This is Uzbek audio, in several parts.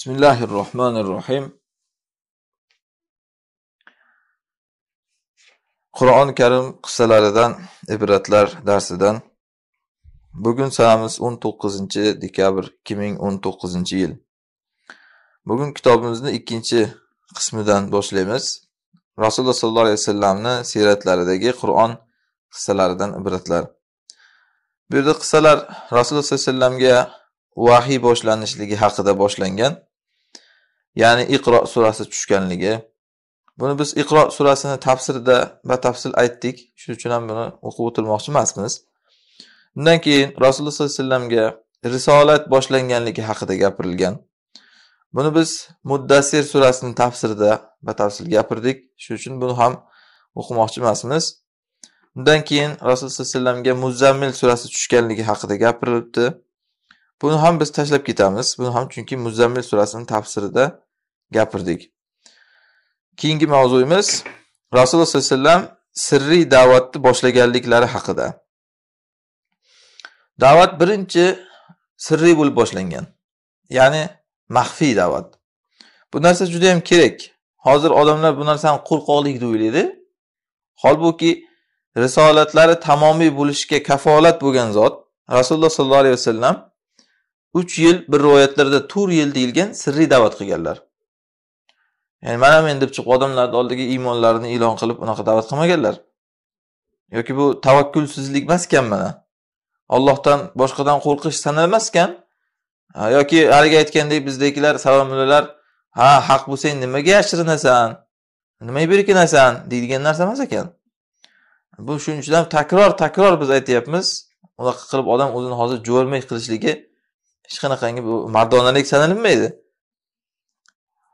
Bismillahirrohmanirrohim. Qur'oni Karim qissalaridan ibratlar darsidan bugun sanamiz 19-dekabr 2019-yil. Bugun kitobimizni ikkinchi qismidan boshlaymiz. Rasululloh sollallohu alayhi vasallamni siyratlaridagi Qur'on qissalaridan ibratlar. Bu yerda qissalar Rasululloh sollallohu alayhi vasallamga vahiy boshlanishligi haqida boshlangan ya'ni Iqro surasi tushganligi. Buni biz Iqro surasini tafsirida batafsil aytdik. Shuning uchun ham buni o'qib o'tilmoqchi emasmiz. Undan keyin Rasululloh sollallohu alayhi vasallamga risolat boshlanganligi haqida gapirilgan. Buni biz muddasir surasini tafsirida batafsil gapirdik. Shuning uchun buni ham o'qimoqchi emasmiz. Undan keyin Rasululloh sollallohu alayhi vasallamga Muzammil surasi tushganligi haqida gapirilibdi. Buni ham biz tashlab ketamiz. Buni ham chunki Muzammil surasining tafsirida gapirdik. Keyingi mavzuyimiz Rasululloh sollallohu alayhi vasallam sirriy da'vatni boshlaganliklari haqida. Da'vat birinchi sirriy bo'lib boshlangan. Ya'ni maxfiy da'vat. Bu narsa juda ham kerak. Hozir odamlar bu narsani qo'rqoqlik deb o'ylaydi. Holbuki risolatlari tamomiy bo'lishiga kafolat bo'lgan zot Rasululloh sollallohu alayhi vasallam 3 yil bir rivoyatlarda 4 yil deyilgan sirli da'vat qilganlar. Ya'ni mana men deb chiqib odamlarni oldiga iymonlarini e'lon qilib unaqa da'vat qilmaganlar. Yoki bu tavakkulsizlik emaskan mana. Allohdan boshqadan qo'rqish sanalmaskan. Yoki haligi aytgandek bizdagilar savomullalar ha haq bo'lsang nimaga yashirinasan? Nimaga berkinasan deydigan narsa emas ekan. Bu shuning uchun takror takror biz aytyapmiz. Unaqa qilib odam o'zini hozir jo'rmak qilishligi hech qanaqangi bu mardonalik sanalinmaydi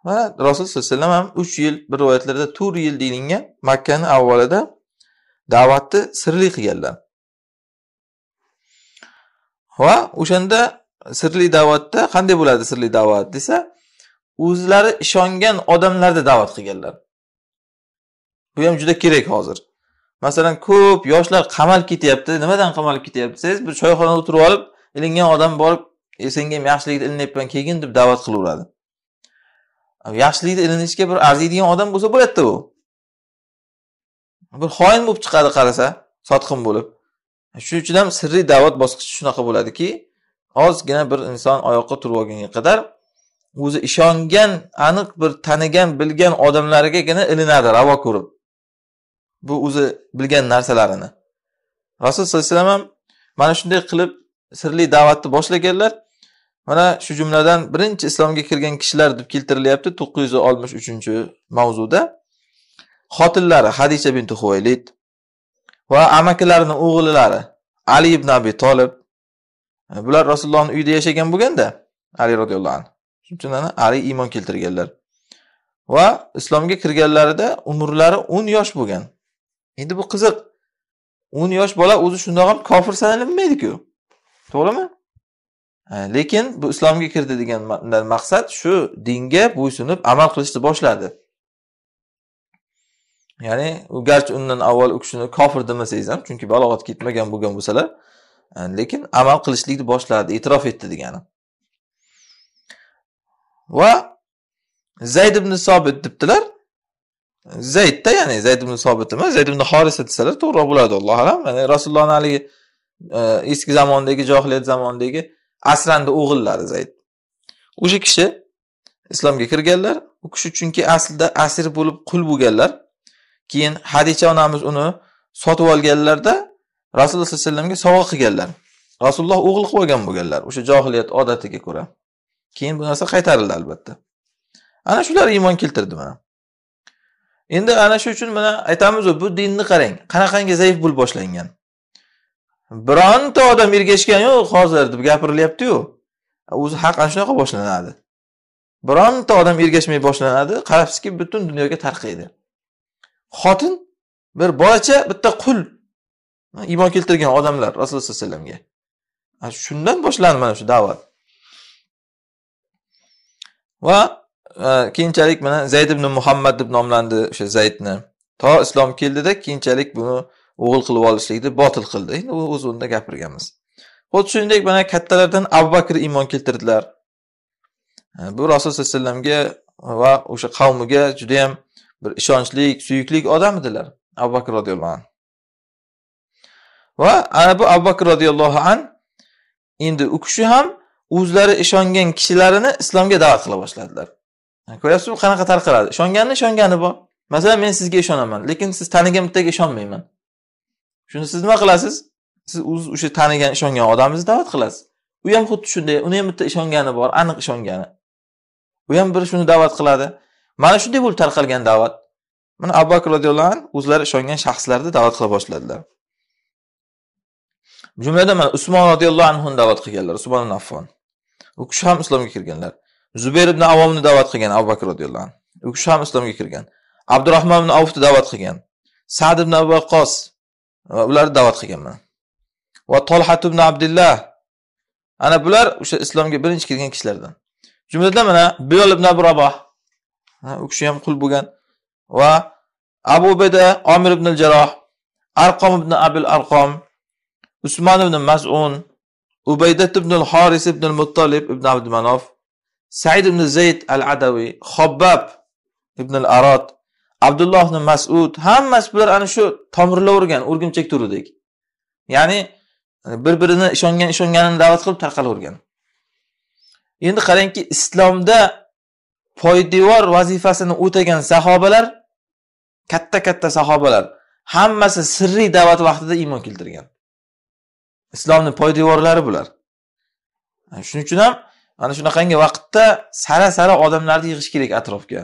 va rasul sallallohu alayhi vasallam ham uch yil bir rivoyatlarda to'rt yil deyilgan makkani avvalida da'vatni sirli qilganlar va o'shanda sirli da'vatda qanday bo'ladi sirli da'vat desa o'zlari ishongan odamlarni da'vat qilganlar bu ham juda kerak hozir masalan ko'p yoshlar qamalib ketyapti nimadan qamalib ketyapti desangiz bir choyxonada o'tirib olib ilingan odam borib e senga ham yaxshilikni ilinyapman kelgin deb da'vat qilaveradi yaxshilikni ilinishga bir arziydigan odam bo'lsa bo'ladida u bir xoin bo'lib chiqadi qarasa sotqin bo'lib shuning uchun ham sirli da'vat bosqichi shunaqa bo'ladiki ozgina bir inson oyoqqa turib olgunga qadar o'zi ishongan aniq bir tanigan bilgan odamlarigagina ilinadi ravo ko'rib bu o'zi bilgan narsalarini rasululloh sallallohu alayhi vasallam ham mana shunday qilib sirli da'vatni boshlaganlar mana shu jumladan birinchi islomga kirgan kishilar deb keltirilyapti 963 mavzuda xotinlari hadisha bin huvaylid va amakilarini o'g'illari ali ibn abi tolib e, bular rasulullohni uyida yashagan bo'lganda ali roziyallohu anhu shuning uchun ana ali iymon keltirganlar va islomga kirganlarida umrlari 10 yosh bo'lgan endi bu qiziq 10 yosh bola o'zi shundoq ham kofir sanalinmaydiku ku To'g'rimi? Э, lekin bu islomga kirdi degandan maqsad shu dinga bo'ysunib amal qilishni boshladi ya'ni u garchi undan avval u kishini kofir demasangiz ham chunki balog'atga yetmagan bo'lgan bo'lsalar e, lekin amal qilishlikni boshladi e'tirof etdi degani va zayd ibn sobit debdilar zaydda ya'ni zayd ibn sobit emas zayd ibn horisa desalar to'g'riroq bo'ladi allohu alam ya'ni rasulullohni haligi e, eski zamondagi johiliyat zamonidagi asrandi o'g'illari zayd o'sha kishi islomga kirganlar u kishi chunki aslida asir bo'lib qul bo'lganlar keyin hadicha onamiz uni sotib olganlarda rasululloh sallallohu alayhi vasallamga sovg'a qilganlar rasululloh o'g'il qilib olgan bo'lganlar o'sha johiliyat odatiga ko'ra keyin bu narsa qaytarildi albatta ana shular iymon keltirdi mana endi ana shu uchun mana aytamizu bu dinni qarang qanaqangi zaif bo'lib boshlangan bironta odam ergashgani yo'q hozir deb gapirilyapti O'zi haq ana shunaqa boshlanadi. Bironta odam ergashmay boshlanadi, qarabsizki butun dunyoga tarqaydi. Xotin bir bolacha, bitta qul iymon keltirgan odamlar Rasululloh sollallohu alayhi vasallamga. Shundan boshlandi mana shu da'vat. Va e, keyinchalik mana Zayd ibn Muhammad deb nomlandi o'sha Zaydni. To islom keldida keyinchalik buni o'g'il qilib olishlikni botil qildi endi u o'z o'rnida gapirganmiz xuddi shuningdek mana kattalardan abu bakr iymon keltirdilar bu rasululloh sallallohu alayhi vasallamga va o'sha qavmiga judayam bir ishonchli suyukli odam edilar abu bakr roziyallohu anhu va ana bu abu bakr roziyallohu an endi u kishi ham o'zlari ishongan kishilarini islomga da'vat qila boshladilar ko'ryapsizmi qanaqa tarqaladi ishonganni ishongani bor masalan men sizga ishonaman lekin siz tanigan bittaga ishonmayman shuni siz nima qilasiz siz o'sha tanigan ishongan odamingizni da'vat qilasiz u ham xuddi shunday uni ham bitta ishongani bor aniq ishongani u ham bir shuni da'vat qiladi mana shunday bo'lib tarqalgan da'vat mana abu bakr roziyallohu anhu o'zlari ishongan shaxslarni da'vat qila boshladilar jumladan mana usmon roziyallohu anhuni da'vat qilganlar usmon ibn affon u kishi ham islomga kirganlar zubayr ibn avomni da'vat qilgan abu bakr roziyallohu anhu u kishi ham islomga kirgan abdurahmon ibn avfni da'vat qilgan sad ibn abu vaqqos va ularni da'vat qilganman va tolhat ibn abdullah ana bular o'sha islomga birinchi kirgan kishilardan jumladan mana biyol ibn abu raboh u kishi ham qul bo'lgan va abu beda omir ibn jaroh arqom ibn abil arqom usmon ibn mazun ubaydat ibn horis ibn muttolib ibn abdumanof said ibn zayd al adaviy hobbab ibn al arot Abdulloh ibn Mas'ud hammasi bular ana shu tomirlavergan o'rgimchak turidek. Ya'ni bir-birini ishongan ishonganini da'vat qilib tarqalavergan. Endi qarangki, islomda poydevor vazifasini o'tagan sahobalar katta-katta sahobalar hammasi sirriy da'vat vaqtida iymon keltirgan. Islomning poydevorlari bular. Shuning uchun ham ana shunaqangi vaqtda sara-sara odamlarni yig'ish kerak atrofga.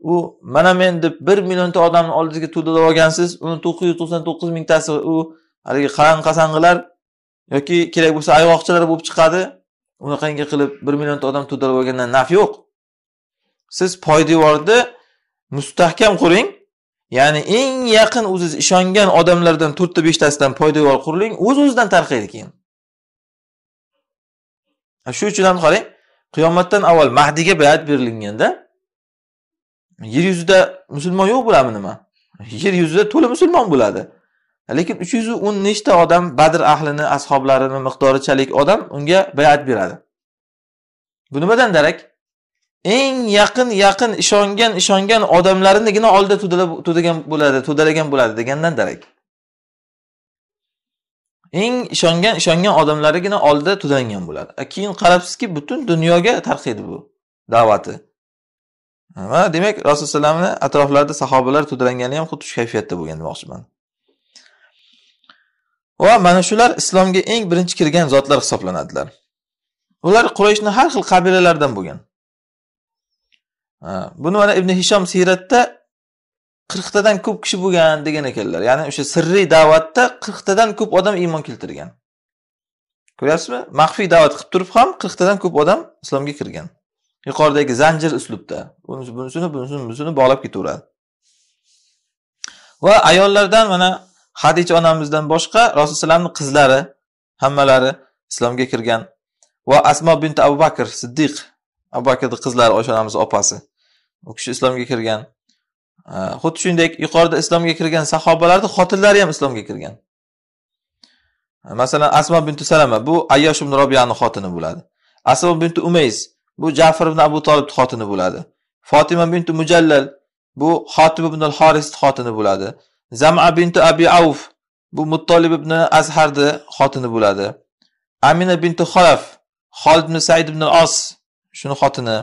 u mana men deb bir millionta odamni oldingizga to'ldirib olgansiz uni to'qqiz yuz to'qson to'qqiz mingtasi u haligi qalang qasangilar yoki kerak bo'lsa ayg'oqchilar bo'lib chiqadi unaqangi qilib bir millionta odam to'ldirib olgandan naf yo'q siz poydevorni mustahkam quring ya'ni eng yaqin o'ziz ishongan odamlardan to'rtta beshtasidan poydevor quriling o'z uz o'zidan tarqaydi keyin shu uchun ham qarang qiyomatdan avval mahdiga bayat berilganda yer yuzida musulmon yo'q bo'ladimi nima yer yuzida to'la musulmon bo'ladi lekin uch yuz o'n nechta odam badr ahlini ashoblarini miqdorichalik odam unga bayat beradi bu nimadan darak eng yaqin yaqin ishongan ishongan odamlarinigina oldida to'dagan bo'ladi to'dalagan bo'ladi degandan darak eng ishongan ishongan odamlarigina oldida tudangan bo'ladi keyin qarabsizki butun dunyoga tarqaydi bu da'vati va demak rasululloh alayhivasallamni atroflarida sahobalar to'dalangani ham xuddi shu kayfiyatda bo'lgan demoqchiman va mana shular islomga eng birinchi kirgan zotlar hisoblanadilar ular qurayshni har xil qabilalaridan bo'lgan buni mana ibn hishom siyratda qirqtadan ko'p kishi bo'lgan degan ekanlar ya'ni o'sha sirriy da'vatda qirqtadan ko'p odam iymon keltirgan ko'ryapsizmi maxfiy da'vat qilib turib ham qirqtadan ko'p odam islomga kirgan yuqoridagi zanjir uslubda bunisi bunisini bunisini bunisini bog'lab ketaveradi va ayollardan mana hadicha onamizdan boshqa rasulullohni qizlari hammalari islomga kirgan va asmo bint abu bakr siddiq abu bakrni qizlari oysha onamizni opasi u kishi islomga kirgan xuddi shuningdek yuqorida islomga kirgan sahobalarni xotinlari ham islomga kirgan masalan asmo bintu salama bu ayyosh ibn robiyani xotini bo'ladi asmo bintu umays bu Jafar ibn Abu Talib xotini bo'ladi. Fatima bintu Mujallal bu Xotib ibn al-Horis xotini bo'ladi. Zam'a bintu Abi Auf bu Muttolib ibn Azharni xotini bo'ladi. Amina bintu Xolaf Xolid ibn Said ibn os shuni xotini.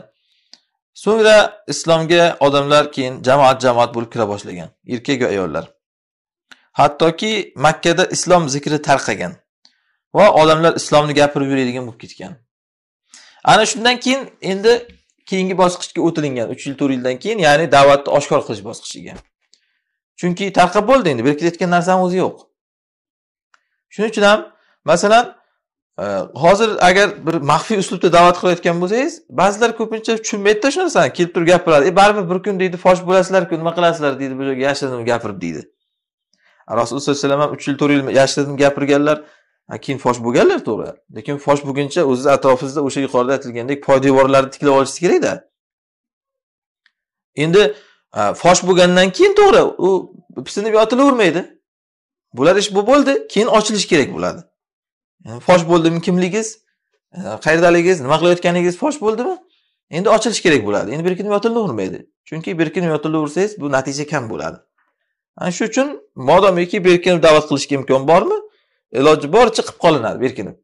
So'ngra islomga odamlar keyin jamoat-jamoat bo'lib kira boshlagan, erkak va ayollar. Hattoki Makkada islom zikri tarqagan va odamlar islomni gapirib yuradigan bo'lib ketgan. ana shundan keyin endi keyingi bosqichga o'tilingan 3 yil 4 yildan keyin ya'ni da'vatni oshkor qilish bosqichiga chunki tarqab bo'ldi endi berkilayotgan narsani o'zi yo'q shuning uchun ham masalan e, hozir agar bir maxfiy uslubda da'vat qilayotgan bo'lsangiz ba'zilar ko'pincha tushunmaydida shu narsani kelib turib gapiradi e baribir bir kun deydi fosh bo'lasizlarku nima qilasizlar deydi bu joyga yashirinib gapirib deydi rasululloh sallallohu alayhi vasallam ham uch yil to'rt yil yashirinib gapirganlar keyin fosh bo'lganlar to'g'ri lekin fosh bo'lguncha o'zizni atrofingizda o'sha yuqorida aytilgandek poydevorlarni tiklab olishingiz kerakda endi fosh bo'lgandan keyin to'g'ri u pisinib yotilavermaydi bular ish bu bo'ldi keyin ochilish kerak bo'ladi fosh bo'ldimi kimligingiz qayerdaligingiz nima qilayotganingiz fosh bo'ldimi endi ochilish kerak bo'ladi endi berkinib yotilavermaydi chunki berkinib yotilaversangiz bu natija kam bo'ladi ana shu uchun modomiki berkinib da'vat qilishga imkon bormi iloji boricha qilib qolinadi berkinib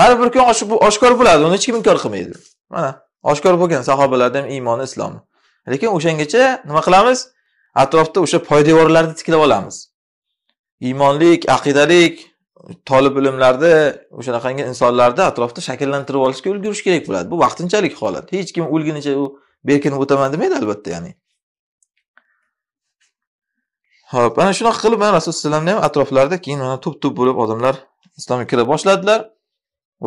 baribir bir kun oshkor bo'ladi uni hech kim inkor qilmaydi mana oshkor bo'lgan sahobalarda ham iymoni islomi lekin o'shangacha nima qilamiz atrofda o'sha poydevorlarni tiklab olamiz iymonlik aqidalik tolib ilmlarni o'shanaqangi insonlarni atrofda shakllantirib olishga ulgurish kerak bo'ladi bu vaqtinchalik holat hech kim o'lgunicha u berkinib o'taman demaydi albatta ya'ni Xo'p, ana shunaqa qilib mana Rasululloh sallamni ham atroflarida keyin mana tup tup bo'lib odamlar islomga kira boshladilar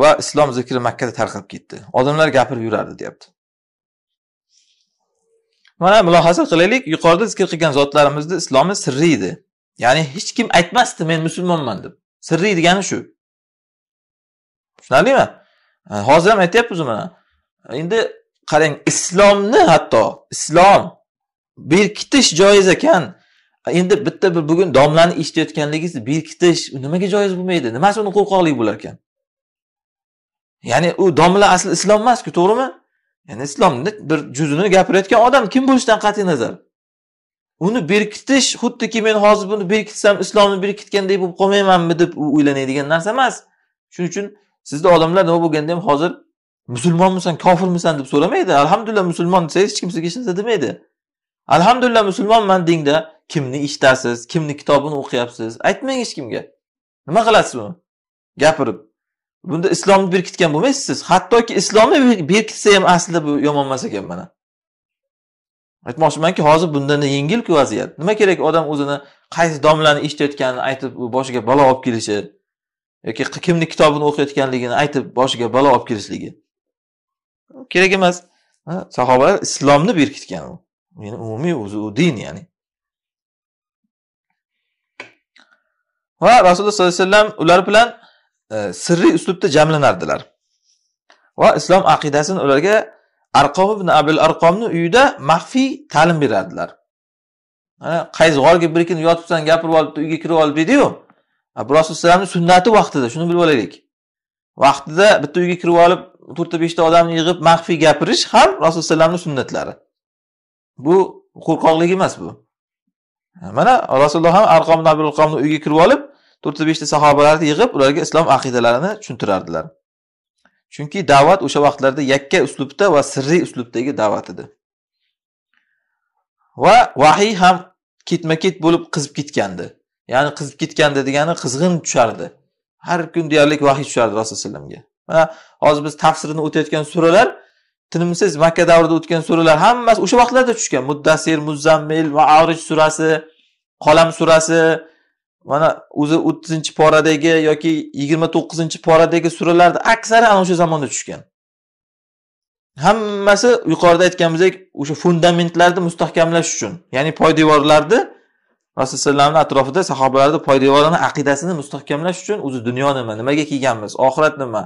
va islom zikri Makkada tarqalib ketdi. Odamlar gapirib yurardi, deyapti. Mana mulohaza qilaylik, yuqorida zikr qilgan zotlarimizni islomi sirri edi. Ya'ni hech kim aytmasdi men musulmonman deb. Sirri degani shu. Tushunarlimi? Hozir ham aytyapmiz mana. Endi qarang, islomni hatto islom berkitish joiz ekan. endi bitta bir bugun domlani eshitayotganligingiz berkitish nimaga joiz bo'lmaydi nimasi uni qo'rqoqlik bo'lar ekan ya'ni u domla asli islom emasku to'g'rimi ya'ni islomni bir juzini gapirayotgan odam kim bo'lishidan qat'iy nazar uni berkitish xuddiki men hozir buni berkitsam islomni berkitgandek bo'lib qolmaymanmi deb u o'ylanadigan narsa emas shuning uchun sizni odamlar nima bo'lganda ham hozir musulmonmisan kofirmisan deb so'ramaydi alhamdulillah musulmon desangiz hech kim sizga hech narsa demaydi alhamdulillah musulmonman dengda kimni eshitasiz kimni kitobini o'qiyapsiz aytmang hech kimga nima qilasiz uni gapirib bunda islomni berkitgan bo'lmaysiz siz hattoki islomni berkitsa ham aslida bu yomon emas ekan mana aytmoqchimanki hozir bundan yengilku vaziyat nima kerak odam o'zini qaysi domlani eshitayotganini aytib boshiga balo olib kelishi yoki kimni kitobini o'qiyotganligini aytib boshiga balo olib kelishligi kerak emas sahobalar islomni berkitgan u yani umumiy o'zi u din ya'ni va rasululloh sollallohu alayhi vasallam ular bilan e, sirli uslubda jamlanardilar va islom aqidasini ularga arqom ibn abul arqomni uyida maxfiy ta'lim berardilar qaysi g'orga bir kun yotibsan gapirib olibdi uyga kirib olib deydiyu rasululloh sunnati vaqtida shuni bilib olaylik vaqtida bitta uyga kirib olib to'rtta beshta odamni yig'ib maxfiy gapirish ham rasululloh alayhi sunnatlari bu qo'rqoqlik emas bu mana rasululloh ham arqom arqomni uyiga kirib olib to'rtta beshta sahobalarni yig'ib ularga islom aqidalarini tushuntirardilar chunki da'vat o'sha vaqtlarda yakka uslubda va sirriy uslubdagi da'vat edi va vahiy ham ketma ket bo'lib qizib ketgandi ya'ni qizib ketgandi degani qizg'in tushardi har kun deyarli vahiy tushardi rasululloh alayhi mana hozir biz tafsirini o'tayotgan suralar tinimsiz makka davrida o'tgan suralar hammasi o'sha vaqtlarda tushgan muddasir muzammil maarij surasi qolam surasi mana o'zi o'ttizinchi poradagi yoki yigirma to'qqizinchi poradagi suralarni aksari ana o'sha zamonda tushgan hammasi yuqorida aytganimizdek o'sha fundamentlarni mustahkamlash uchun ya'ni poydevorlarni rasulullohni atrofida sahobalarni poydevorini aqidasini mustahkamlash uchun o'zi dunyo nima nimaga kelganmiz oxirat nima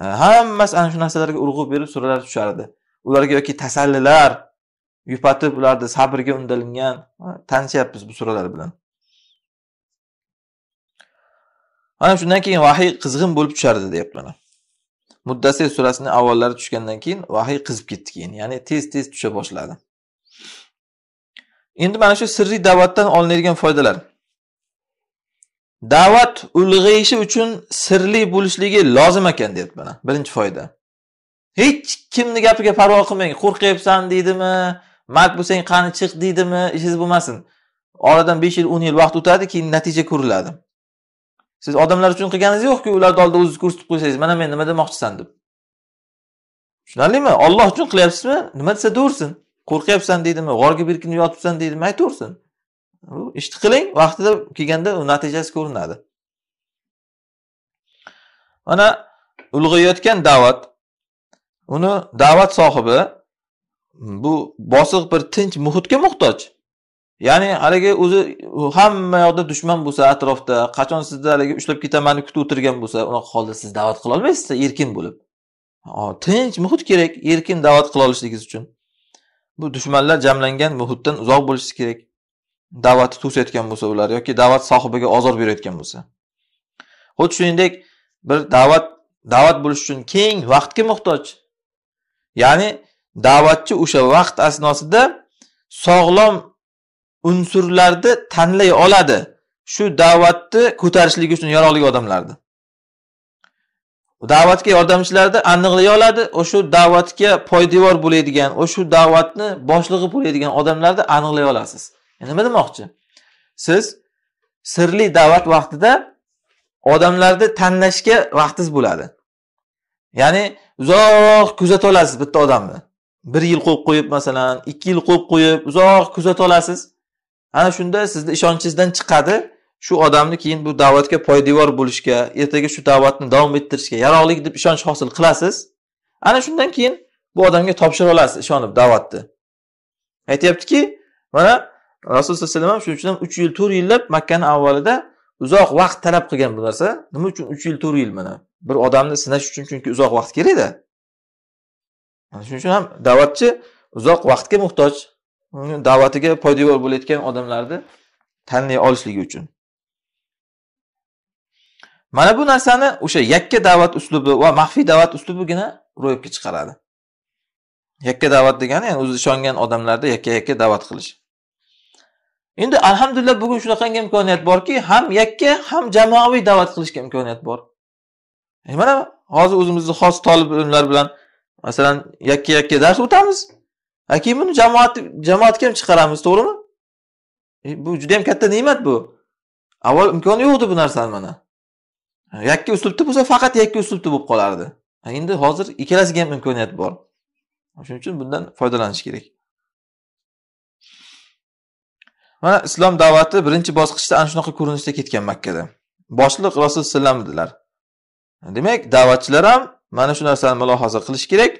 e, hammasi ana shu narsalarga urg'u berib suralar tushardi ularga yoki tasallilar yupatib ularni sabrga undalingan tanishyapmiz bu suralar bilan ana shundan keyin vahiy qizg'in bo'lib tushardi deyapti mana muddasir surasini avvallari tushgandan keyin vahiy qizib ketdi keyin ya'ni tez tez tusha boshladi endi mana shu sirriy da'vatdan olinadigan foydalar da'vat ulg'ayishi uchun sirli bo'lishligi lozim ekan deyapti mana birinchi foyda hech kimni gapiga parvo qilmang qo'rqyapsan deydimi mard bo'lsang qani chiq deydimi ishingiz bo'lmasin oradan besh yil o'n yil vaqt o'tadi keyin natija ko'riladi siz odamlar uchun qilganingiz yo'qku ularni oldida o'zingizni ko'rsatib qo'ysangiz mana men nima demoqchisan deb tushunarlimi olloh uchun qilyapsizmi nima desa deyaversin qo'rqyapsan deydimi g'orga berkinib yotibsan deydimi aytaversin ishni qiling vaqtida kelganda u natijasi ko'rinadi mana ulg'ayayotgan da'vat uni da'vat sohibi bu bosiq bir tinch muhitga muhtoj ya'ni haligi o'zi hamma yoqda dushman bo'lsa atrofda qachon sizni haligi ushlab ketaman deb kutib o'tirgan bo'lsa unaqa holda siz da'vat qila olmaysiz erkin bo'lib tinch muhit kerak erkin da'vat qila olishligingiz uchun bu dushmanlar jamlangan muhitdan uzoq bo'lishingiz kerak da'vatni to'sayotgan bo'lsa ular yoki da'vat sohibiga ozor berayotgan bo'lsa xuddi shuningdek bir da'vat da'vat bo'lishi uchun keng vaqtga muhtoj ya'ni da'vatchi o'sha vaqt asnosida sog'lom unsurlarni tanlay oladi shu da'vatni ko'tarishlik uchun yaroqli odamlarni da'vatga yordamchilarni aniqlay oladi o'sha da'vatga poydevor bo'ladigan o'sha da'vatni boshlig'i bo'ladigan odamlarni aniqlay olasiz nima demoqchi siz sirli da'vat vaqtida odamlarni tanlashga vaqtingiz bo'ladi ya'ni uzoq kuzata olasiz bitta odamni bir yil qo'yib qo'yib masalan ikki yil qo'yib qo'yib uzoq kuzata olasiz ana shunda sizni ishonchingizdan chiqadi shu odamni keyin bu da'vatga poydevor bo'lishga ertaga shu da'vatni davom ettirishga yaroqli deb ishonch hosil qilasiz ana shundan keyin bu odamga topshira olasiz ishonib da'vatni aytyaptiki mana rasululloh sallallohu alayhi vasallam shuning uchun ham uch yil to'rt yillab makkani avvalida uzoq vaqt talab qilgan bu narsa nima uchun uch yil to'rt yil mana bir odamni sinash uchun chunki uzoq vaqt kerakda shuning uchun ham da'vatchi uzoq vaqtga muhtoj da'vatiga poydevor bo'layotgan odamlarni tanlay olishligi uchun mana bu narsani o'sha yakka da'vat uslubi va maxfiy da'vat uslubigina ro'yobga chiqaradi yakka da'vat degani ya'ni o'zi ishongan odamlarni yakka yakka da'vat qilish endi alhamdulillah bugun shunaqangi imkoniyat borki ham yakka ham jamoaviy da'vat qilishga imkoniyat bor mana hozir o'zimizni xos tolib ilmlar bilan masalan yakka yakka dars o'tamiz keyin buni jamoat jamoatga ham chiqaramiz, to'g'rimi? E, bu juda ham katta ne'mat bu. Avval imkoni yo'q edi bu narsani mana. Yakka uslubda bo'lsa faqat yakka uslubda bo'lib qolardi. Endi hozir ikkalasiga ham imkoniyat bor. Shuning uchun bundan foydalanish kerak. Mana islom da'vati birinchi bosqichda ana shunaqa ko'rinishda ketgan Makkada. Boshliq Rasul sallam dedilar. Demak, da'vatchilar ham mana shu narsani mulohaza qilish kerak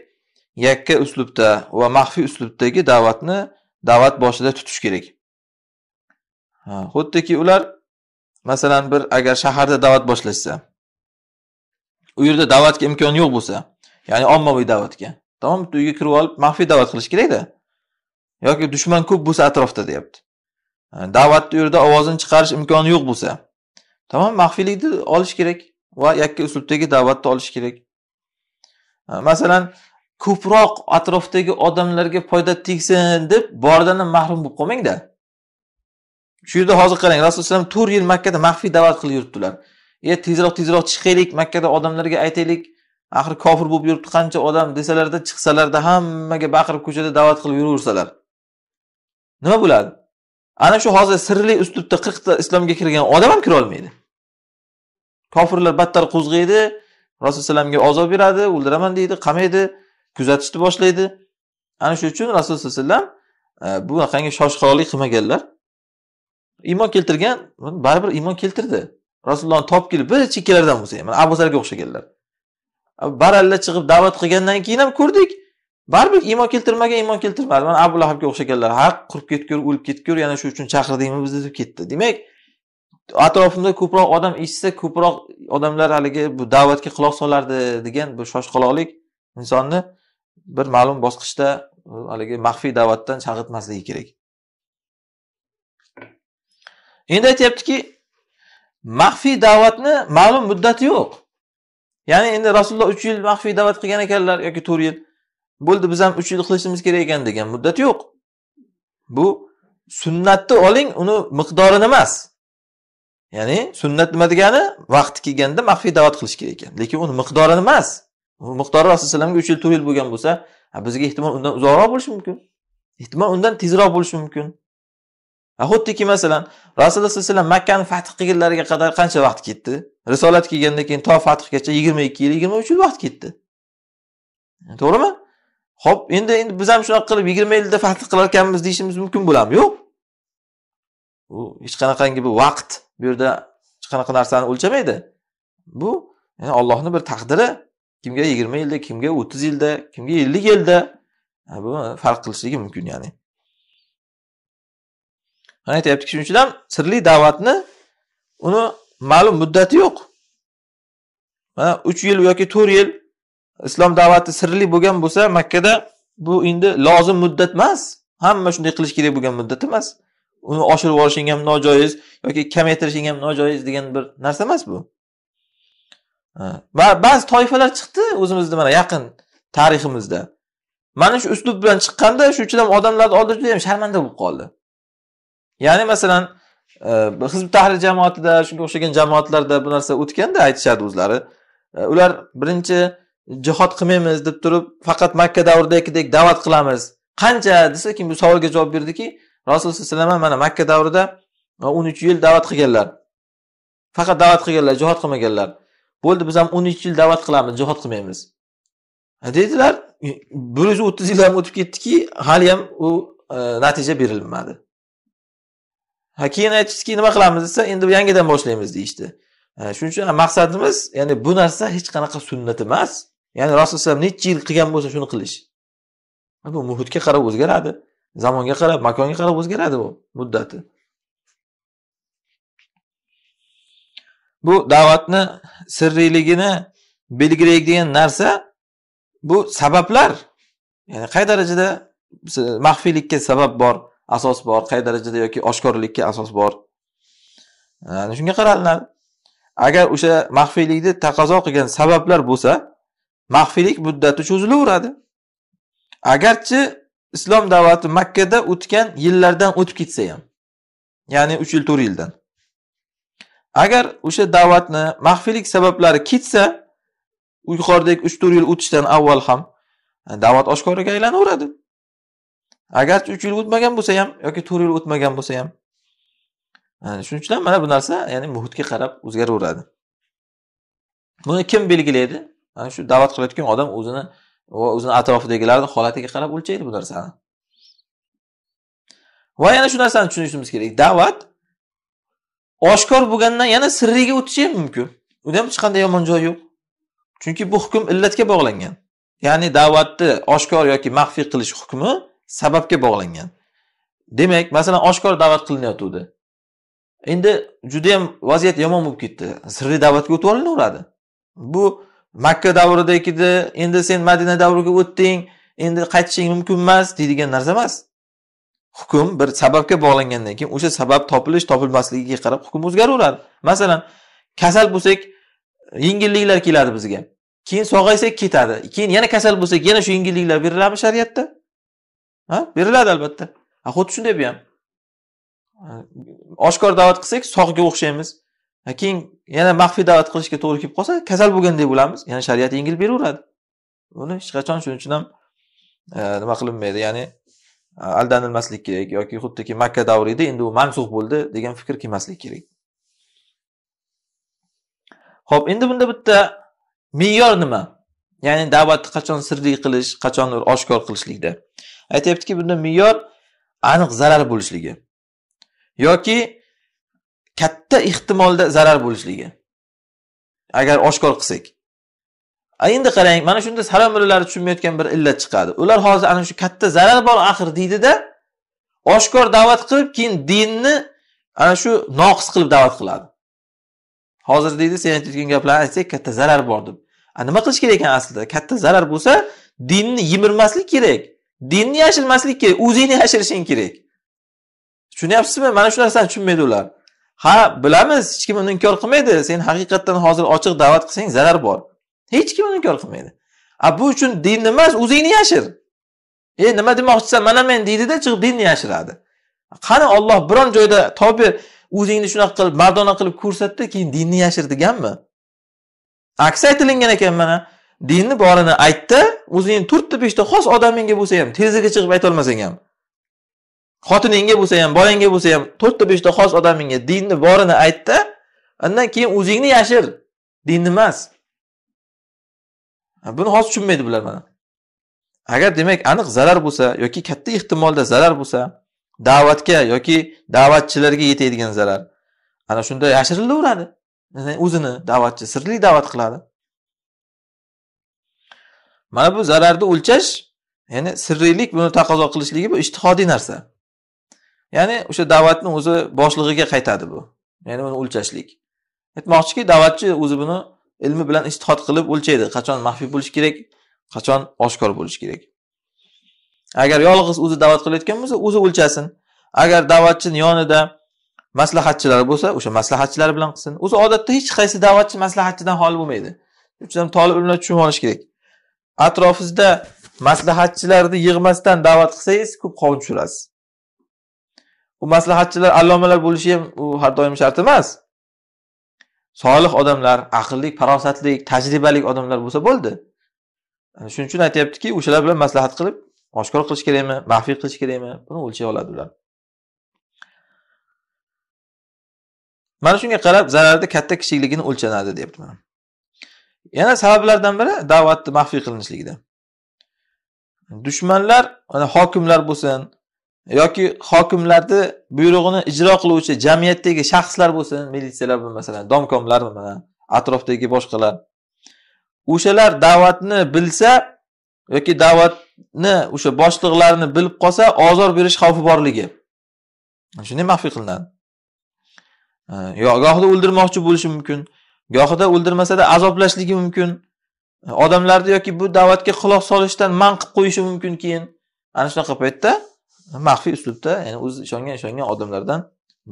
yakka uslubda va maxfiy uslubdagi da'vatni da'vat boshida tutish kerak xuddiki ular masalan bir agar shaharda da'vat boshlashsa u yerda da'vatga imkon yo'q bo'lsa ya'ni ommaviy da'vatga tamom bitta uyga kirib olib maxfiy da'vat qilish kerakda yoki dushman ko'p bo'lsa atrofda deyapti da'vatni u yerda ovozini chiqarish imkoni yo'q bo'lsa tamom maxfiylikni olish kerak va yakka uslubdagi da'vatni olish kerak masalan ko'proq atrofdagi odamlarga foyda tegsin deb boridan ham mahrum bo'lib qolmangda shu yerda hozir qarang rasululloh alayhi vasallam to'rt yil makkada maxfiy da'vat qilib yuribdilar e tezroq tezroq chiqaylik makkada odamlarga aytaylik axir kofir bo'lib yuribdi qancha odam desalarda chiqsalarda hammaga baqirib ko'chada da'vat qilib yuraversalar nima bo'ladi ana shu hozir sirli uslubda qirqta islomga kirgan odam ham kirolmaydi kofirlar battar qo'zg'aydi rasululloh alayhi vasallamga azob beradi o'ldiraman deydi qamaydi kuzatishni boshlaydi ana shuning uchun rasululloh sallallohu alayhi vasallam e, bunaqangi shoshqaloqlik qilmaganlar iymon keltirgan baribir iymon keltirdi rasulullohni topib kelib bir chekkalardan bo'lsa ham abu zarga o'xshaganlar baralla chiqib da'vat qilgandan keyin ham ko'rdik baribir iymon keltirmagan iymon keltirmadi mana abu lahabga o'xshaganlar ha qurib ketgur o'lib ketgur yana shu uchun chaqirdingmi bizni deb ketdi demak atrofimda ko'proq odam eshitsa ko'proq odamlar haligi bu da'vatga quloq solardi degan bu shoshqaloqlik insonni bir ma'lum bosqichda haligi maxfiy da'vatdan chalg'itmasligi kerak endi aytyaptiki maxfiy da'vatni ma'lum muddati yo'q ya'ni endi rasululloh uch yil maxfiy da'vat qilgan ekanlar yoki to'rt yil bo'ldi biz ham uch yil qilishimiz kerak ekan degan muddat yo'q bu sunnatni oling uni miqdorini emas ya'ni sunnat nima degani vaqti kelganda maxfiy da'vat qilish kerak ekan lekin uni miqdorini emas miqdori rasulullohga uch yil to'rt yil bo'lgan bo'lsa bizga ehtimol undan uzoqroq bo'lishi mumkin ehtimol undan tezroq bo'lishi mumkin xuddiki masalan rasululloh sallallohu alayhi vasallam makkani fath qilganlariga qadar qancha vaqt ketdi risolat kelgandan keyin to fathgacha yigirma ikki yil yigirma uch yil vaqt ketdi to'g'rimi ho'p endi endi biz ham shunaqa qilib yigirma yilda fath qilarkanmiz deyishimiz mumkin bo'ladimi yo'q u hech qanaqangi bu vaqt bu yerda hech qanaqa narsani o'lchamaydi bu allohni bir taqdiri kimga yigirma yilda kimga o'ttiz yilda kimga ellik yilda bu farq qilishligi mumkin ya'ni mana aytyaptiki shuning uchun ham sirli da'vatni uni ma'lum muddati yo'q mana uch yil yoki to'rt yil islom da'vati sirli bo'lgan bo'lsa makkada bu endi lozim muddat emas hamma shunday qilish kerak bo'lgan muddat emas uni oshirib yuborishing ham nojoiz yoki kamaytirishing ham nojoiz degan bir narsa emas bu va ba'zi toifalar chiqdi o'zimizni mana yaqin tariximizda mana shu uslub bilan chiqqanda shu uchun ham odamlarni oldida juda yam sharmanda bo'lib qoldi ya'ni masalan e, hizb tahlil jamoatida shunga o'xshagan jamoatlarda bu narsa o'tganda aytishadi o'zlari e, ular birinchi jihod qilmaymiz deb turib faqat makka davridagidek da'vat qilamiz qancha desa keyin bu savolga javob berdiki rasululloh sallallohu alayhi vasallam mana makka davrida e, o'n uch yil da'vat qilganlar faqat da'vat qilganlar jihod qilmaganlar bo'ldi biz ham 13 yil da'vat qilamiz jihod qilmaymiz dedilar bir yuz o'ttiz yil ham o'tib ketdiki hali ham u e, natija berilmadi ha keyin aytishdiki nima qilamiz desa endi yangidan boshlaymiz deyishdi shuning uchun maqsadimiz ya'ni bu narsa hech qanaqa sunnat emas ya'ni rasululloh alayhi necha yil qilgan bo'lsa shuni qilish bu muhitga qarab o'zgaradi zamonga qarab makonga qarab o'zgaradi bu muddati bu da'vatni sirriyligini belgilaydigan narsa bu sabablar ya'ni qay darajada maxfiylikka sabab bor asos bor qay darajada yoki oshkorlikka asos bor ana shunga qaralinadi agar o'sha maxfiylikni taqozo qilgan sabablar bo'lsa maxfiylik muddati cho'zilaveradi agarchi islom da'vati makkada o'tgan yillardan o'tib ketsa ham ya'ni uch yil to'rt yildan agar o'sha da'vatni maxfiylik sabablari ketsa yuqoridagi uch to'rt yil o'tishdan avval ham e, da'vat oshkoraga aylanaveradi agarchi uch yil o'tmagan bo'lsa ham yoki to'rt yil o'tmagan bo'lsa ham e, shuning uchun ham mana bu narsa ya'ni muhitga qarab o'zgaraveradi buni kim belgilaydi ana e, shu da'vat qilayotgan odam o'zini va o'zini atrofidagilarni holatiga qarab o'lchaydi bu narsani va yana shu narsani tushunishimiz kerak da'vat oshkor bo'lgandan yana sirriga o'tishi ham mumkin uni ham hech qanday yomon joyi yo'q chunki bu hukm illatga bog'langan ya'ni da'vatni oshkor yoki maxfiy qilish hukmi sababga bog'langan demak masalan oshkor da'vat qilinayotgandi endi judayam vaziyat yomon bo'lib ketdi sirli da'vatga o'tib olinaveradi bu makka davridagidi endi sen madina davriga o'tding endi qaytishing mumkin emas deydigan narsa emas hukm bir sababga bog'langandan keyin o'sha sabab topilish topilmasligiga qarab hukm o'zgaraveradi masalan kasal bo'lsak yengilliklar keladi bizga keyin sog'aysak ketadi keyin yana kasal bo'lsak yana shu yengilliklar beriladimi shariatda ha beriladi albatta xuddi shunday bu ham oshkor da'vat qilsak sog'ga o'xshaymiz keyin yana maxfiy da'vat qilishga to'g'ri kelib qolsa kasal bo'lganday bo'lamiz yana shariat yengil beraveradi buni hech qachon shuning uchun ham nima qilinmaydi ya'ni aldanilmaslik kerak yoki xuddiki makka davrida endi u mansuh bo'ldi degan fikr kelmaslik kerak ho'p endi bunda bitta me'yor nima ya'ni da'vatni qachon sirli qilish qachon oshkor qilishlikda aytyaptiki bunda me'yor aniq zarar bo'lishligi yoki katta ehtimolda zarar bo'lishligi agar oshkor qilsak A endi qarang, mana shunda salom mullari tushunmayotgan bir illat chiqadi. Ular hozir ana shu katta zarar bor axir deydida, oshkor da'vat qilib, keyin dinni ana shu noqis qilib da'vat qiladi. Hozir deydi, sen aytayotgan gaplarni aytsak katta zarar bor deb. A nima qilish kerak ekan aslida? Katta zarar bo'lsa, dinni yemirmaslik kerak. Dinni yashirmaslik kerak, o'zingni yashirishing kerak. Tushunyapsizmi? Mana shu narsani tushunmaydi ular. Ha, bilamiz, hech kim uni inkor qilmaydi. Sen haqiqatdan hozir ochiq da'vat qilsang zarar bor. hech kim uni inkor qilmaydi a bu uchun dinni emas o'zingni yashir e nima demoqchisan mana men deydida chiqib dinni yashiradi qani olloh biron joyda tobir o'zingni shunaqa qilib mardona qilib ko'rsatdi keyin dinni yashir deganmi aksi aytilingan ekan mana dinni borini aytdi o'zingni to'rtta beshta xos odamingga bo'lsa ham terisiga chiqib aytolmasang ham xotiningga bo'lsa ham bolangga bo'lsa ham to'rtta beshta xos odamingga dinni borini aytdi undan keyin o'zingni yashir dinni emas buni hozir tushunmaydi bular mana agar demak aniq zarar bo'lsa yoki katta ehtimolda zarar bo'lsa da'vatga yoki da'vatchilarga yetadigan zarar ana shunda yashirilaveradi o'zini da'vatchi sirli da'vat qiladi mana bu zararni o'lchash ya'ni sirrilik buni taqozo qilishligi bu ishtihodiy narsa ya'ni o'sha da'vatni o'zi boshlig'iga qaytadi bu ya'ni uni o'lchashlik aytmoqchiki da'vatchi o'zi buni ilmi bilan ishtihod qilib o'lchaydi qachon maxfiy bo'lishi kerak qachon oshkor bo'lishi kerak agar yolg'iz o'zi da'vat qilayotgan bo'lsa o'zi o'lchasin agar da'vatchini yonida maslahatchilar bo'lsa o'sha maslahatchilar bilan qilsin o'zi odatda hech qaysi da'vatchi maslahatchidan xoli bo'lmaydi shuning uchun tolib ilmlar tushunib olish kerak atrofingizda maslahatchilarni yig'masdan da'vat qilsangiz ko'p qovun tushirasiz u maslahatchilar allomalar bo'lishi ham u har doim shart emas solih odamlar aqlli farosatli tajribali odamlar bo'lsa bo'ldi shuning uchun aytyaptiki o'shalar bilan maslahat qilib oshkor qilish kerakmi maxfiy qilish kerakmi buni o'lchay oladi ular mana shunga qarab zararni katta kichikligini o'lchanadi deyapti mana yana sabablardan biri da'vatni maxfiy qilinishligida dushmanlar hokimlar bo'lsin yoki hokimlarni buyrug'ini ijro qiluvchi jamiyatdagi shaxslar bo'lsin militsiyalar masalan domkomlarmi mana atrofdagi boshqalar o'shalar da'vatni bilsa yoki da'vatni o'sha boshliqlarini bilib qolsa ozor berish xavfi borligi shunday maxfiy qilinadi yo gohida o'ldirmoqchi bo'lishi mumkin gohida o'ldirmasada azoblashligi mumkin odamlarni yoki bu da'vatga quloq solishdan man qilib qo'yishi mumkin keyin ana shunaqa paytda maxfiy uslubda ya'ni o'zi ishongan ishongan odamlardan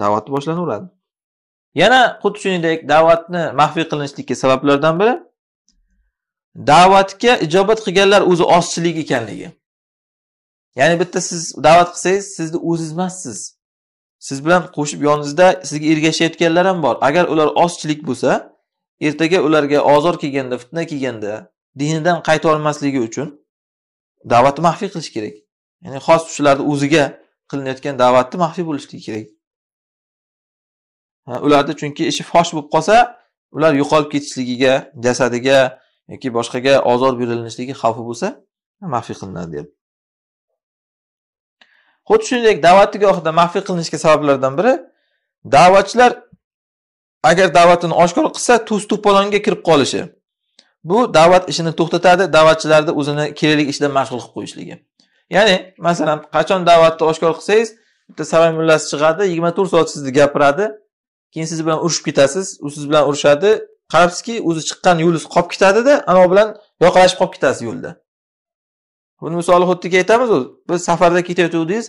da'vatni boshlanaveradi yana xuddi shuningdek da'vatni maxfiy qilinishlikka sabablardan biri da'vatga ijobat qilganlar o'zi ozchilik ekanligi ya'ni bitta siz da'vat qilsangiz sizni o'ziz emassiz siz bilan qo'shib yoningizda sizga ergashayotganlar ham bor agar ular ozchilik bo'lsa ertaga ularga ozor kelganda fitna kelganda dinidan qayta olmasligi uchun da'vatni maxfiy qilish kerak ya'ni xos kishilarni o'ziga qilinayotgan da'vatni maxfiy bo'lishligi kerak ularda chunki ishi fosh bo'lib qolsa ular yo'qolib ketishligiga jasadiga yoki boshqaga ozor berilishligi xavfi bo'lsa maxfiy qilinadi deyapti xuddi shuningdek da'vatni gohida maxfiy qilinishga sabablardan biri da'vatchilar agar da'vatini oshkor qilsa to's to'polonga kirib qolishi bu da'vat ishini to'xtatadi da'vatchilarni o'zini kerakli ishidan mashg'ul qilib qo'yishligi ya'ni masalan qachon da'vatni oshkor qilsangiz bitta saroy mullasi chiqadi yigirma to'rt soat sizni gapiradi keyin siz bilan urushib ketasiz u siz bilan urushadi qarabsizki o'zi chiqqan yo'lingiz qolib ketadida anavi bilan yoqalashib qolib ketasiz yo'lda buni misoli xuddiki aytamiz o'zi biz safarda ketayotgandingiz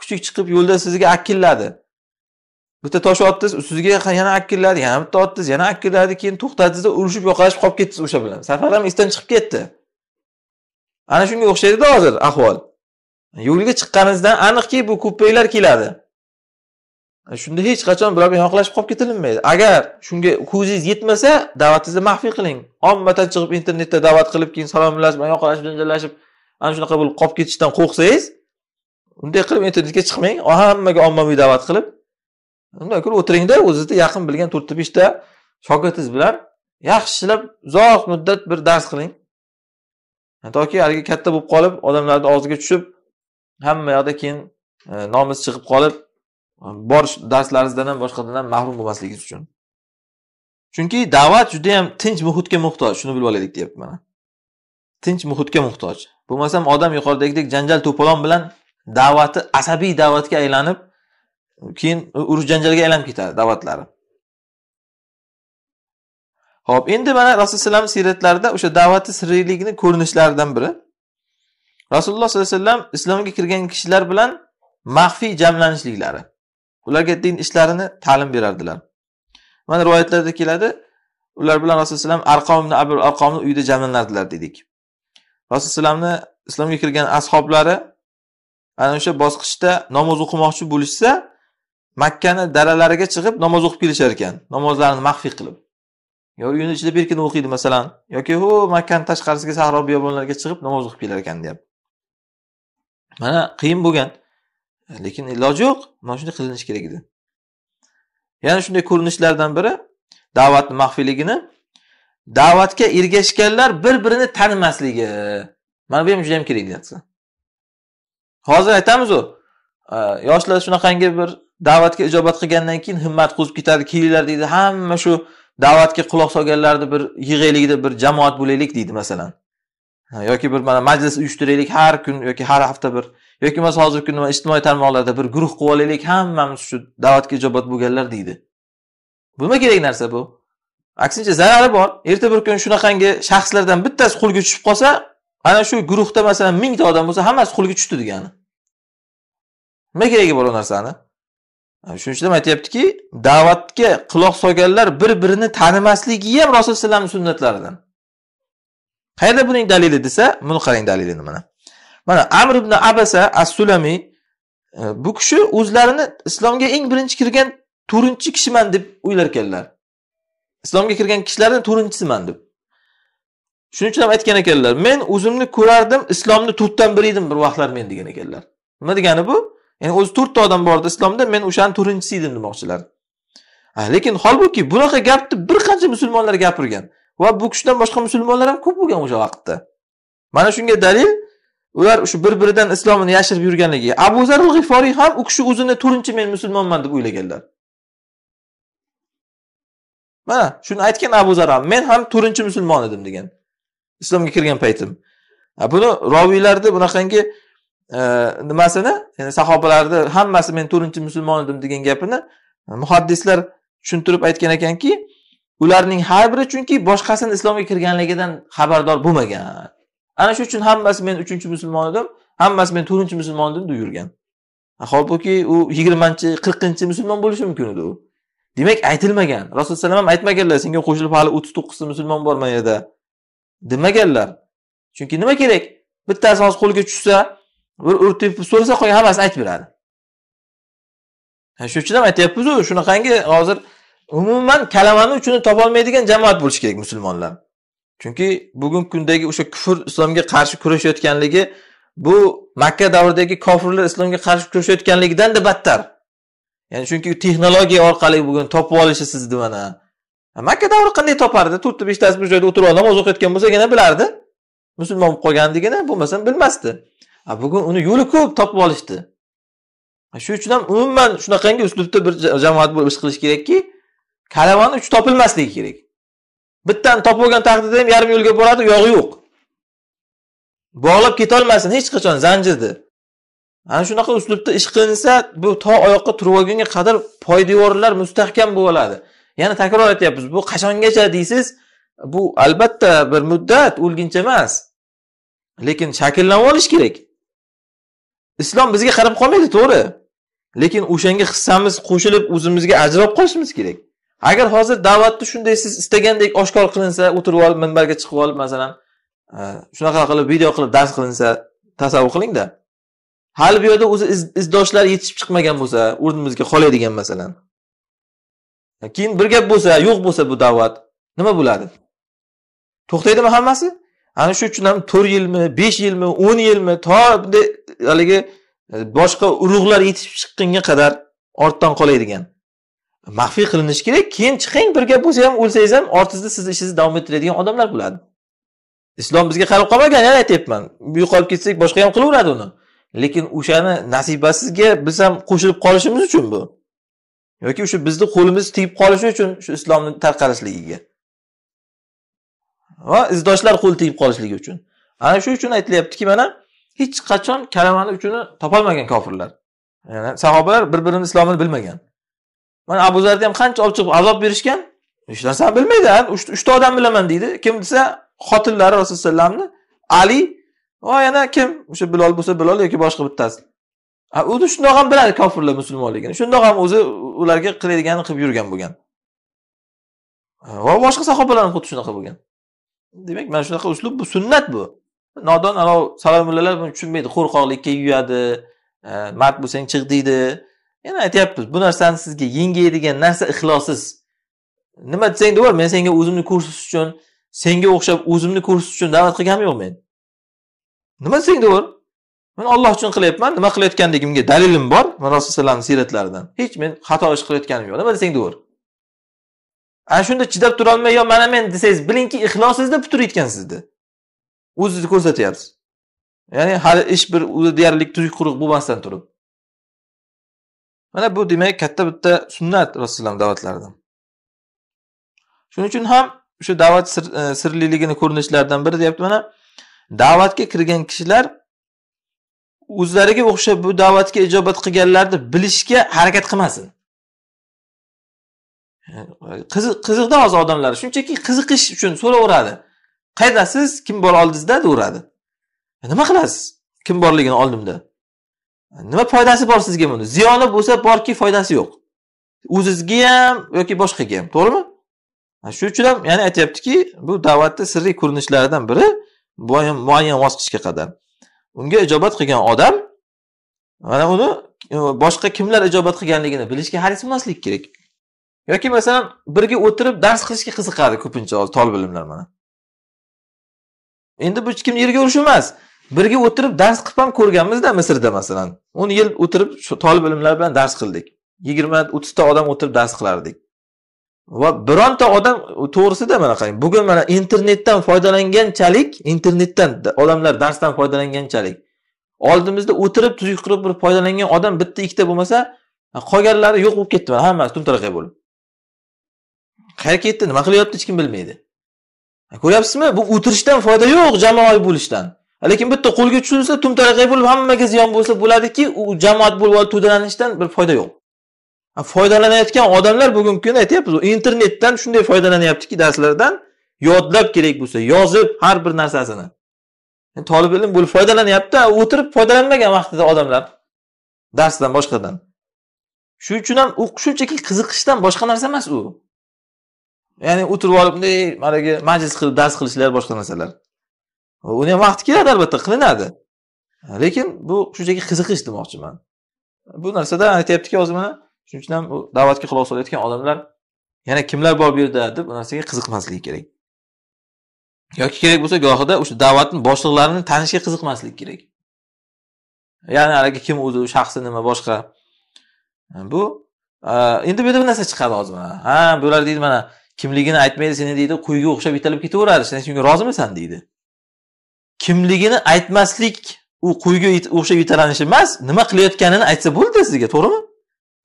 kuchuk chiqib yo'lda sizga akilladi bitta tosh otdingiz ustiga yana akilladi yana bitta otdingiz yana akilladi keyin to'xtadingizda urushib yoqalashib qolib ketdingiz o'sha bilan safar ham esdan chiqib ketdi ana shunga o'xshaydida hozir ahvol yo'lga chiqqaningizdan aniqki bu ko'paylar keladi shunda hech qachon bilan yoqlashib qolib ketilinmaydi agar shunga ko'zingiz yetmasa da'vatingizni maxfiy qiling ommadan chiqib internetda da'vat qilib keyin salomlashib yoqlashib janjallashib ana shunaqa bo'lib qolib ketishdan qo'rqsangiz unday qilib internetga chiqmang hammaga ommaviy da'vat qilib unday qilib o'tiringda o'zizni yaqin bilgan to'rtta beshta shogirdingiz bilan yaxshilab uzoq muddat bir dars qiling toki haligi katta bo'lib qolib odamlarni og'ziga tushib hamma yoqda keyin e, nomiz chiqib qolib bor darslaringizdan ham boshqadan ham mahrum bo'lmasligingiz uchun chunki da'vat judayam tinch muhitga muhtoj shuni bilib olaylik deyapti mana tinch muhitga muhtoj bo'lmasam odam yuqoridagidek janjal to'polon bilan da'vati asabiy da'vatga aylanib keyin urush janjalga aylanib ketadi da'vatlari Xo'p, endi mana rasululloh siyratlarida o'sha da'vati sirliligini ko'rinishlaridan biri. Rasululloh sollallohu alayhi vasallam islomga kirgan kishilar bilan maxfiy jamlanishliklari. Ularga din ishlarini ta'lim berardilar. Mana rivoyatlarda keladi, ular bilan rasululloh arqom ibn Abul Arqomni uyida jamlanardilar dedik. rasululloh Rasulullohni islomga kirgan ashablari ana o'sha bosqichda namoz o'qimoqchi bo'lishsa, Makkani daralariga chiqib namoz o'qib kelishar ekan, namozlarini maxfiy qilib. yo uyini ichida berkin o'qiydi masalan yoki ho makkani tashqarisiga sahro biyobonlarga chiqib namoz o'qib kelar ekan deyapti mana qiyin bo'lgan lekin iloji yo'q mana shunday qilinishi kerak edi yana shunday ko'rinishlardan biri da'vatni maxfiyligini da'vatga ergashganlar bir birini tanimasligi mana bu ham juda kerak deyapti hozir aytamizu e, yoshlar shunaqangi bir da'vatga ijobat qilgandan keyin himmat qo'zib ketadi kelinglar deydi hamma shu da'vatga quloq solganlarni bir yig'aylikda bir jamoat bo'laylik deydi masalan yoki bir mana majlis uyushtiraylik har kun yoki har hafta bir yoki masalan hozirgi kunda ijtimoiy tarmoqlarda bir guruh qilib olaylik hammamiz shu da'vatga ijobat bo'lganlar deydi nima kerak narsa bu aksincha zarari bor erta bir kun shunaqangi shaxslardan bittasi qo'lga tushib qolsa ana shu guruhda masalan mingta odam bo'lsa hammasi qo'lga tushdi degani nima keragi bor u narsani shuning uchun ham aytyaptiki da'vatga quloq solganlar bir birini tanimasligi ham rasululloh alayhi vasallamni sunnatlaridan qayerda buning dalili desa buni qarang dalilini mana mana amr ibn abasa as sulamiy e, bu kishi o'zlarini islomga eng birinchi kirgan to'rtinchi kishiman deb o'ylar ekanlar islomga kirgan kishilarni to'rtinchisiman deb shuning uchun ham aytgan ekanlar men o'zimni ko'rardim islomni to'rtdan biri edim bir vaqtlar men degan ekanlar nima degani bu ya'ni o'zi to'rtta odam bor edi islomda men o'shani to'rtinchisi edim demoqchilar lekin holbuki bunaqa gapni bir qancha musulmonlar gapirgan va bu kishidan boshqa musulmonlar ham ko'p bo'lgan o'sha vaqtda mana shunga dalil ular shu bir biridan islomini yashirib yurganligi abu zarul g'iforiy ham u kishi o'zini to'rtinchi men musulmonman deb o'ylaganlar mana shuni aytgan abu zar ham men ham to'rtinchi musulmon edim degan islomga kirgan paytim buni roviylarda bunaqangi Э, nimasini ya'ni sahobalarni hammasi men to'rtinchi musulmon edim degan gapini e, muhaddislar tushuntirib aytgan ekanki ularning har biri chunki boshqasini islomga kirganligidan xabardor bo'lmagan ana shu uchun hammasi men uchinchi musulmon edim hammasi men to'rtinchi musulmon edim deb yurgan e, holbuki u yigirmanchi qirqinchi musulmon bo'lishi mumkin edi u demak aytilmagan rasululloh alayhi ham aytmaganlar senga qo'shilib hali o'ttiz to'qqizta musulmon bor yerda demaganlar chunki nima kerak bittasi hozir qo'lga tushsa bir so'rsa tepib so'rasa hammasini aytib beradi shuning uchun ham aytyapmizu shunaqangi hozir umuman kalamani uchini topolmaydigan jamoat bo'lishi kerak musulmonlar chunki bugungi kundagi o'sha kufr islomga qarshi kurashayotganligi bu makka davridagi kofirlar islomga qarshi kurashayotganligidan-da battar ya'ni chunki texnologiya orqali bugun topib olishi sizni mana makka davri qanday topardi to'rtta beshtasi bir joyda o'tirib namoz o'qiyotgan bo'lsagina bilardi musulmon bo'lib qolganligini bo'lmasam bilmasdi a bugun uni yo'li ko'p topib olishdi shu uchun ham umuman shunaqangi uslubda bir jamoat bo'lib ish qilish kerakki kalavani uchi topilmasligi kerak bittani topib olgan taqdirda ham yarim yo'lga boradi uyog'i yo'q bog'lab ketolmasin hech qachon zanjirni ana shunaqa uslubda ish qilinsa bu to oyoqqa turib olgunga qadar poydevorlar mustahkam bo'lib oladi yana takror aytyapmiz bu qachongacha deysiz bu albatta bir muddat o'lguncha emas lekin shakllanib olish kerak islom bizga qarab qolmaydi to'g'ri lekin o'shanga hissamiz qo'shilib o'zimizga ajrab qolishimiz kerak agar hozir da'vatni shunday siz istagandek oshkor qilinsa o'tirib olib minbarga chiqib olib masalan e, shunaqa qilib video qilib dars qilinsa tasavvur qilingda hali bu yerda o'zi izdoshlar yetishib chiqmagan bo'lsa o'rnimizga qoladigan masalan keyin bir gap bo'lsa yo'q bo'lsa bu da'vat nima bo'ladi to'xtaydimi hammasi ana shu uchun ham to'rt yilmi besh yilmi o'n yilmi to bunday haligi e, boshqa urug'lar yetishib chiqqunga qadar ortdan qolaydigan maxfiy qilinishi kerak keyin chiqing bir gap bo'lsa ham o'lsangiz ham ortingizda sizni ishingizni davom ettiradigan odamlar bo'ladi islom bizga qarab qolmagan yana aytyapman yo'qolib ketsak boshqa ham qilaveradi uni lekin o'shani nasibasizga biz ham qo'shilib qolishimiz uchun bu yoki o'sha bizni qo'limiz tegib qolishi uchun shu islomni tarqalishligiga va izdoshlar qo'l tegib qolishligi uchun ana shu uchun aytilyaptiki mana hech qachon kalamani uchini topolmagan kofirlar ya'ni sahobalar bir birini islomini bilmagan mana abu zarni ham qancha olib chiqib azob berishgan hech narsani bilmaydi uchta odam bilaman deydi kim desa xotinlari rasululloh alayhi ali va yana kim o'sha bilol bo'lsa bilol yoki boshqa bittasi o'zi shundoq ham biladi kofirlar musulmonligini shundoq ham o'zi ularga qiladiganini qilib yurgan bo'lgan va boshqa sahobalar ham xuddi shunaqa bo'lgan demak mana shunaqa uslub bu sunnat bu nodon anov salomullalar buni tushunmaydi qo'rqoqlikka yuyadi e, mard bo'lsang chiq deydi yana aytyapmiz bu narsani sizga yengaydigan narsa ixlossiz nima desang deyver men senga o'zimni ko'rsatish uchun senga o'xshab o'zimni ko'rsatish uchun da'vat qilganim yo'q men nima desang deyver men olloh uchun qilyapman nima qilayotganligimga dalilim bor rasululloh alayhi vasallamni siyratlaridan hech men xato ish qilayotganim yo'q nima desang deyver ana shunda chidab turolmay yo mana men desangiz bilingki ixlosingizda putur yetgan sizni o'zingizni ko'rsatyapsiz ya'ni hali ish bir deyarli tuzuk quruq bo'lmasdan turib mana bu demak katta bitta sunnat rasululloh da'vatlaridan shuning uchun ham shu da'vat sir, e, sirliligini ko'rinishlaridan biri deyapti mana da'vatga kirgan kishilar o'zlariga o'xshab bu da'vatga ijobat qilganlarni bilishga harakat qilmasin qiziqda hozir odamlar shunchaki qiziqish uchun so'raveradi qaydasiz kim bor oldingizda deyveradi e, nima qilasiz kim borligini oldimda e, nima foydasi bor sizga buni ziyoni bo'lsa borki foydasi yo'q o'zizga ham yoki boshqaga ham to'g'rimi e, shuning uchun ham ya'ni aytyaptiki bu da'vatni sirli ko'rinishlaridan biri muayyan bosqichga qadar unga ijobat qilgan odam mana uni boshqa kimlar ijobat qilganligini bilishga haraslamaslik kerak yoki masalan birga o'tirib dars qilishga qiziqadi ko'pincha hozir tolib bilimlar mana endi bu hech kimni yerga urish emas birga o'tirib dars qilib ham ko'rganmizda misrda masalan o'n yil o'tirib shu tolib bilimlar bilan dars qildik yigirma o'ttizta odam o'tirib dars qilardik va bironta odam to'g'risida mana qarang bugun mana internetdan foydalanganchalik internetdan odamlar darsdan foydalanganchalik oldimizda o'tirib tuzuk qilib bir foydalangan odam bitta ikkita bo'lmasa qolganlari yo'q bo'lib ketdi hammasi tumtaraqay bo'lib qayerga ketdi nima qilyapti hech kim bilmaydi ko'ryapsizmi bu o'tirishdan foyda yo'q jamoaviy bo'lishdan lekin bitta qo'lga tushilsa tumtaraqay bo'lib hammaga ziyon bo'lsa bo'ladiki u jamoat bo'lib to'dalanishdan bir foyda yo'q foydalanayotgan odamlar bugungi kunda aytyapmiz internetdan shunday foydalanyaptiki darslardan yodlab kerak bo'lsa yozib har bir narsasini tolib ilm bo'lib foydalanyapti o'tirib foydalanmagan vaqtida odamlar darsdan boshqadan shuning uchun ham u shunchaki qiziqishdan boshqa narsa emas u ya'ni o'tirib olib bunday haligi majlis qilib dars qilishlar boshqa narsalar uni ham vaqti keladi albatta qilinadi lekin bu shunchaki qiziqish demoqchiman bu narsada aytyaptiki hozir mana shuning uchun ham u da'vatga quloq solayotgan odamlar yana kimlar bor bu yerda deb bu narsaga qiziqmasligi kerak yoki kerak bo'lsa gohida o'sha da'vatni boshliqlarini tanishga qiziqmaslik kerak ya'ni haligi kim o'zi shaxsi nima boshqa bu endi bu yerda bir narsa chiqadi hozir mana ha bular deydi mana kimligini aytmaydi seni deydi quyga o'xshab italib ketaveradi sen shunga rozimisan deydi kimligini aytmaslik u quyga o'xshab yetalanish emas nima qilayotganini aytsa bo'ldi sizga to'g'rimi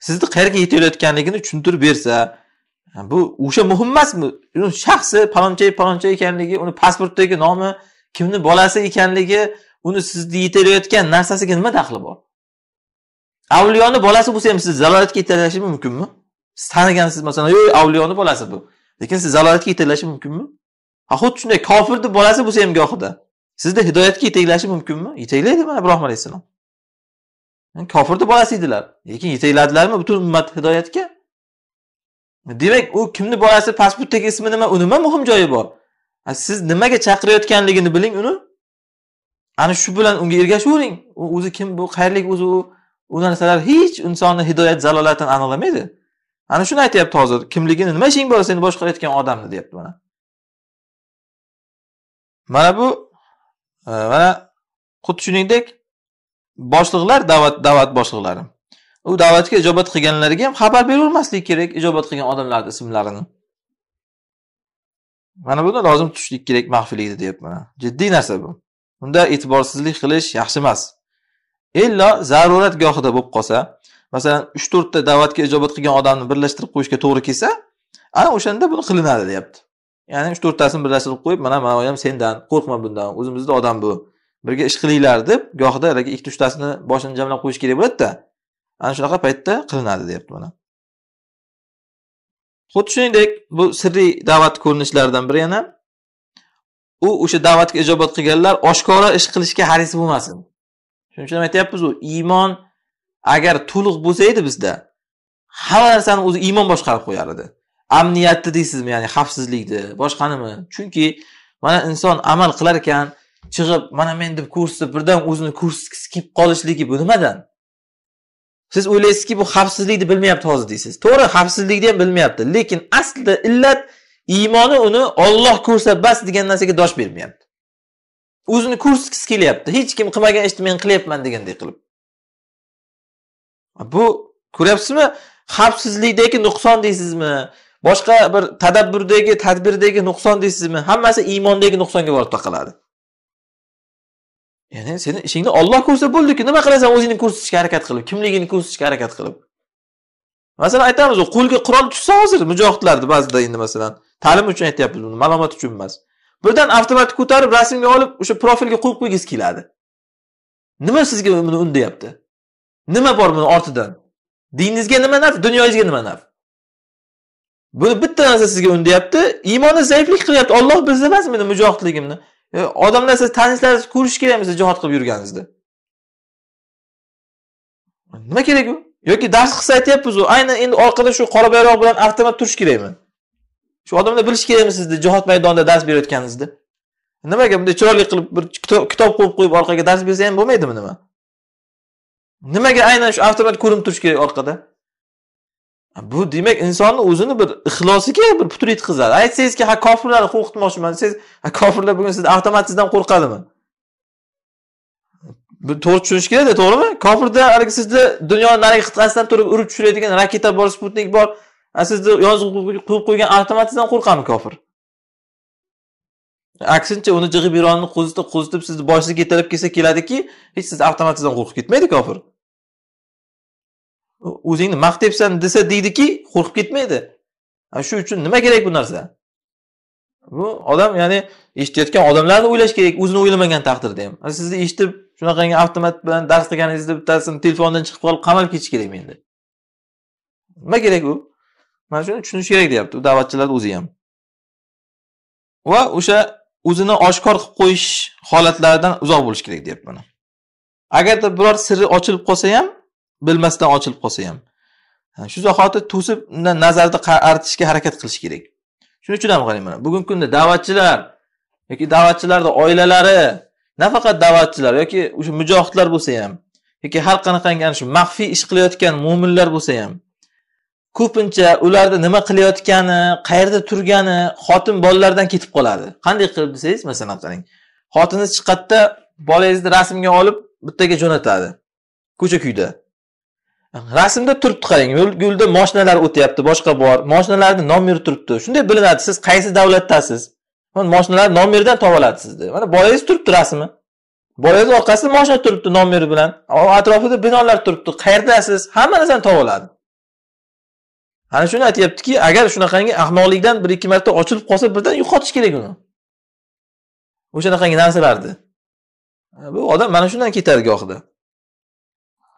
sizni qayerga yetayotganligini tushuntirib bersa bu o'sha muhim emasmi uni shaxsi palonchay palonchay ekanligi uni pasportdagi nomi kimni bolasi ekanligi uni sizni yetalayotgan narsasiga nima daxli bor avliyoni bolasi bo'lsa ham siz zalolatga yetaklashi mumkinmi siz tanigansiz masalan yo'q avliyoni bolasi bu lekin siz zalolatga yetaklashi mumkinmi ha xuddi shunday kofirni bolasi bo'lsa ham gohida sizni hidoyatga yetaklashi mumkinmi yetaklaydi mana ibrohim alayhissalom kofirni bolasi edilar lekin yetakladilarmi butun ummat hidoyatga demak u kimni bolasi pasportdagi ismi nima uni nima muhim joyi bor siz nimaga chaqirayotganligini biling uni ana shu bilan unga ergashavering u o'zi kim bu qayerlik o'zi u narsalar hech insonni hidoyat zalolatdan aniqlamaydi ana shuni aytyapti hozir kimligini nima ishing bor seni boshqarayotgan odamni deyapti mana mana bu e, mana xuddi shuningdek boshliqlar da'vat da'vat boshliqlari u da'vatga ijobat qilganlarga ham xabar beravermaslik kerak ijobat qilgan odamlarni ismlarini mana buni lozim tutishlik kerak maxfiylikni deyapti mana jiddiy narsa bu unda e'tiborsizlik qilish yaxshi emas illo zarurat bo'lib qolsa masalan 3-4 ta da'vatga ijobat qilgan odamni birlashtirib qo'yishga to'g'ri kelsa, ana o'shanda buni qilinadi deyapti. Ya'ni 3-4 tasini birlashtirib qo'yib, mana mana ham sendan qo'rqma bundan, o'zimizda odam bu. Birga ish qilinglar deb, gohida haligi ikkita uchtasini boshini jamlab qo'yish kerak bo'ladi-da. Ana shunaqa paytda qilinadi deyapti mana. Xuddi shuningdek, bu sirli da'vat ko'rinishlaridan biri yana u o'sha da'vatga ijobat qilganlar oshkora ish qilishga haris bo'lmasin. Shuning uchun aytyapmiz u iymon agar to'liq bo'lsa edi bizda hamma narsani o'zi iymon boshqarib qo'yar edi amniyatni deysizmi ya'ni xavfsizlikni boshqanimi chunki mana inson amal qilar ekan chiqib mana men deb ko'rsatib birdan o'zini ko'rsatgisi kelib qolishligi bu nimadan siz o'ylaysizki bu xavfsizlikni bilmayapti hozir deysiz to'g'ri xavfsizlikni ham bilmayapti lekin aslida illat iymoni uni olloh ko'rsa bas degan narsaga dosh bermayapti o'zini ko'rsatgisi kelyapti hech kim qilmagan ishni men qilyapman deganday qilib bu ko'ryapsizmi xavfsizlikdagi nuqson deysizmi boshqa bir tadabburdagi tadbirdagi nuqson deysizmi hammasi iymondagi nuqsonga borib taqaladi ya'ni seni ishingni olloh ko'rsa bo'ldiku nima qilasan o'zingni ko'rsatishga harakat qilib kimligingni ko'rsatishga harakat qilib masalan aytamiz qo'lga qurol tushsa hozir mujohidlarni ba'zida endi masalan ta'lim uchun aytyapmiz buni malomat uchun emas birdan avtomatik ko'tarib rasmga olib o'sha profilga qo'yib qo'ygisi keladi nima sizga buni undayapti Nima bor buni ortidan? Diningizga nima naf, dunyoyingizga nima naf? Buni bitta narsa sizga undayapti, iymonni zaiflik qilyapti. Alloh bilsa emas meni mujohidligimni. E, odamlar siz tanishlaringiz ko'rish kerakmi siz jihod qilib yurganingizni Nima kerak u? Yoki dars qilsa aytyapmiz u, aynan endi orqada shu qora bayroq bilan avtomat turish kerakmi? Shu odamlar bilish kerakmi sizni jihod maydonida dars berayotganingizni Nimaga bunday chiroyli qilib bir kitob qo'yib qo'yib orqaga dars bersa ham bo'lmaydimi nima? nimaga aynan shu avtomat ko'rinib turishi kerak orqada bu demak insonni o'zini bir ixlosiga bir putur yetkazadi aytsangizki ha kofirlarni qo'rqitmoqchiman desangiz ha kofirlar bugun sizni avtomatingizdan qo'rqadimi bu to'g'ri tushunish kerakda to'g'rimi kofirda haligi sizni dunyoni narigi qit'asidan turib urib tushiradigan raketa bor sputnik bor sizni yozib qo'yib qo'ygan avtomatingizdan qo'rqadimi kofir aksincha uni jig'ib eronini qo'zitib qo'zitib sizni boshingizga yetalab kelsa keladiki hech siz avtomatingizdan qo'rqib ketmaydi kofir o'zingni maqtayapsan desa deydiki qo'rqib ketmaydi shu uchun nima kerak bu narsa bu odam ya'ni eshitayotgan odamlarni o'ylash kerak o'zini o'ylamagan taqdirda ham sizni eshitib shunaqangi avtomat bilan dars qilganingizda bittasini telefondan chiqib qolib qamalib ketish kerak endi nima kerak u mana shuni tushunish kerak deyapti da'vatchilarni o'zi ham va o'sha o'zini oshkor qilib qo'yish holatlaridan uzoq bo'lish kerak deyapti mana agarda biror siri ochilib qolsa ham bilmasdan ochilib qolsa ham shu zahoti to'sib undan nazarni qaratishga harakat qilish kerak shuning uchun ham qarang mana bugungi kunda da'vatchilar yoki da'vatchilarni oilalari nafaqat da'vatchilar yoki o'sha mujohidlar bo'lsa ham yoki har qanaqangi ana shu maxfiy ish qilayotgan mo'minlar bo'lsa ham ko'pincha ularni nima qilayotgani qayerda turgani xotin bolalardan ketib qoladi qanday qilib desangiz masalan qarang xotiningiz chiqadida bolangizni rasmga olib bittaga jo'natadi ko'cha kuyda rasmda turibdi qarang yo'lda moshinalar o'tyapti boshqa bor moshinalarni nomeri turibdi shunday bilinadi siz qaysi davlatdasiz moshinalar nomeridan topib oladi sizni mana bolangiz turibdi rasmi bolangizni orqasida moshina turibdi nomeri bilan atrofida binolar turibdi qayerdasiz hamma narsani topib oladi ana shuni aytyaptiki agar shunaqangi ahmoqlikdan bir ikki marta ochilib qolsa birdan yo'qotish kerak uni o'shanaqangi narsalarni bu odam mana shundan ketadi gohida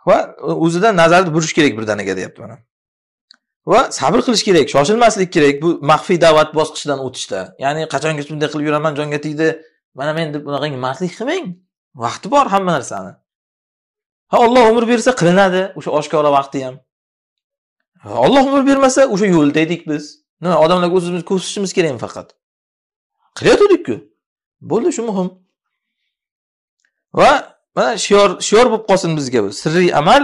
va o'zidan nazarni burish kerak birdaniga deyapti mana va sabr qilish kerak shoshilmaslik kerak bu maxfiy da'vat bosqichidan o'tishda ya'ni qachongacha bunday qilib yuraman jonga tegdi mana men deb unaqangi mardlik qilmang vaqti bor hamma narsani ha olloh umr bersa qilinadi o'sha oshkora vaqti ham olloh umr bermasa o'sha yo'lda edik biz nima odamlarga o'zimizni ko'rsatishimiz kerakmi faqat qilayotgandikku bo'ldi shu muhim va mana shior shior bo'lib qolsin bizga bu sirriy amal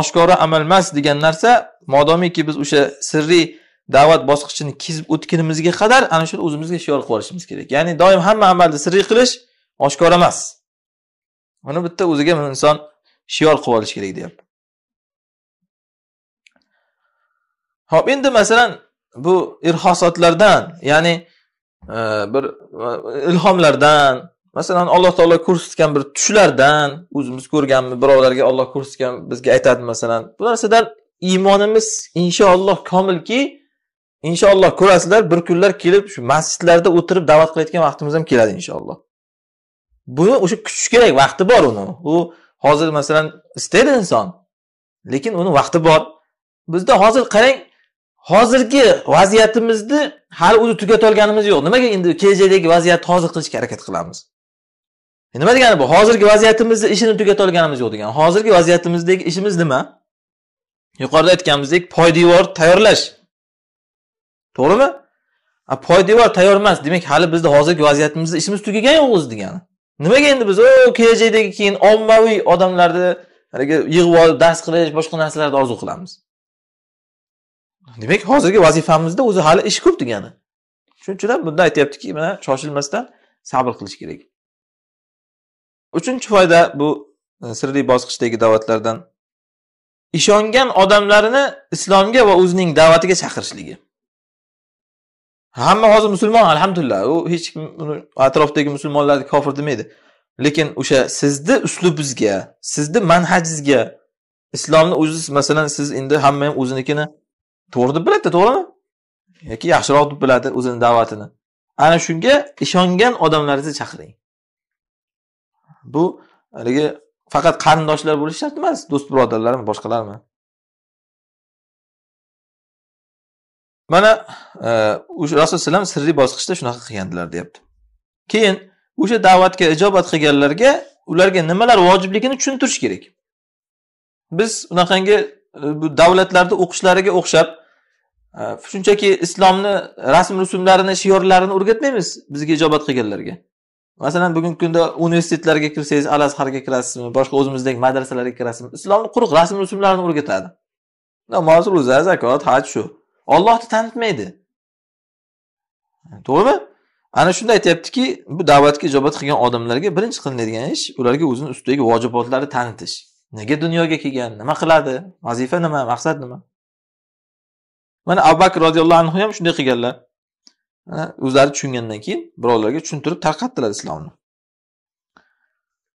oshkora amal emas degan narsa modomiki biz o'sha sirriy da'vat bosqichini kezib o'tgunimizga qadar ana shuni o'zimizga shior qilib olishimiz kerak ya'ni doim hamma amalni sirriy qilish oshkora emas buni bitta o'ziga inson shior qilib olishi kerak deyapti ho'p endi masalan bu irhosotlardan ya'ni e, bir e, ilhomlardan masalan alloh taolo ko'rsatgan bir tushlardan o'zimiz ko'rganmiz birovlarga olloh ko'rsatgan bizga aytadi masalan bu narsadan iymonimiz inshaalloh komilki inshaalloh ko'rasizlar bir kunlar kelib shu masjidlarda o'tirib da'vat qilayotgan vaqtimiz ham keladi inshaalloh buni o'sha kutish kerak vaqti bor uni u hozir masalan istaydi inson lekin uni vaqti bor bizda hozir qarang hozirgi vaziyatimizni hali o'zi tugatolganimiz yo'q nimaga endi kelajakdagi vaziyatni hozir qilishga harakat qilamiz nima degani bu hozirgi vaziyatimizda ishini tugata olganimiz yo'q degani hozirgi vaziyatimizdagi ishimiz nima yuqorida aytganimizdek poydevor tayyorlash to'g'rimi poydevor tayyor emas demak hali bizni hozirgi vaziyatimizda ishimiz tugagan yo'q o'zi degani nimaga endi biz kelajakdagi keyin ommaviy odamlarni haligi yig'ib olib dars qilish boshqa narsalarni orzu qilamiz demak hozirgi vazifamizda o'zi hali ish ko'p degani shuning uchun ham bunda aytyaptiki mana shoshilmasdan sabr qilish kerak uchinchi foyda bu e, sirli bosqichdagi da'vatlardan ishongan odamlarini islomga va o'zining da'vatiga chaqirishligi hamma hozir musulmon alhamdulillah u hech kim uni atrofdagi musulmonlarni kofir demaydi lekin o'sha sizni uslubingizga sizni manhajingizga islomni o'ziz masalan siz endi hamma ham o'zinikini to'g'ri deb biladida to'g'rimi yoki yaxshiroq deb biladi o'zini da'vatini ana shunga ishongan odamlaringizni chaqiring bu haligi faqat qarindoshlar bo'lishi shart emas do'st birodarlarmi boshqalarmi mana e, o'sha rasul alayhisalom sirli bosqichda shunaqa qilgandilar deyapti keyin o'sha da'vatga ijobat qilganlarga ularga nimalar vojibligini tushuntirish kerak biz unaqangi e, bu davlatlarda o'qishlariga o'xshab e, shunchaki islomni rasm rusumlarini shiorlarini o'rgatmaymiz bizga ijobat qilganlarga masalan bugungi kunda universitetlarga kirsangiz al azharga kirasizmi boshqa o'zimizdagi madrasalarga kirasizmi islomni quruq rasm rusumlarini o'rgatadi namoz ro'za zakot haj shu ollohni tanitmaydi to'g'rimi ana shunda aytyaptiki bu da'vatga ijobat qilgan odamlarga birinchi qilinadigan ish ularga o'zini ustidagi vojibotlarni tanitish nega dunyoga kelgan nima qiladi vazifa nima maqsad nima mana abu bakr roziyallohu anhu ham shunday qilganlar o'zlari tushungandan keyin birovlarga tushuntirib tarqatdilar islomni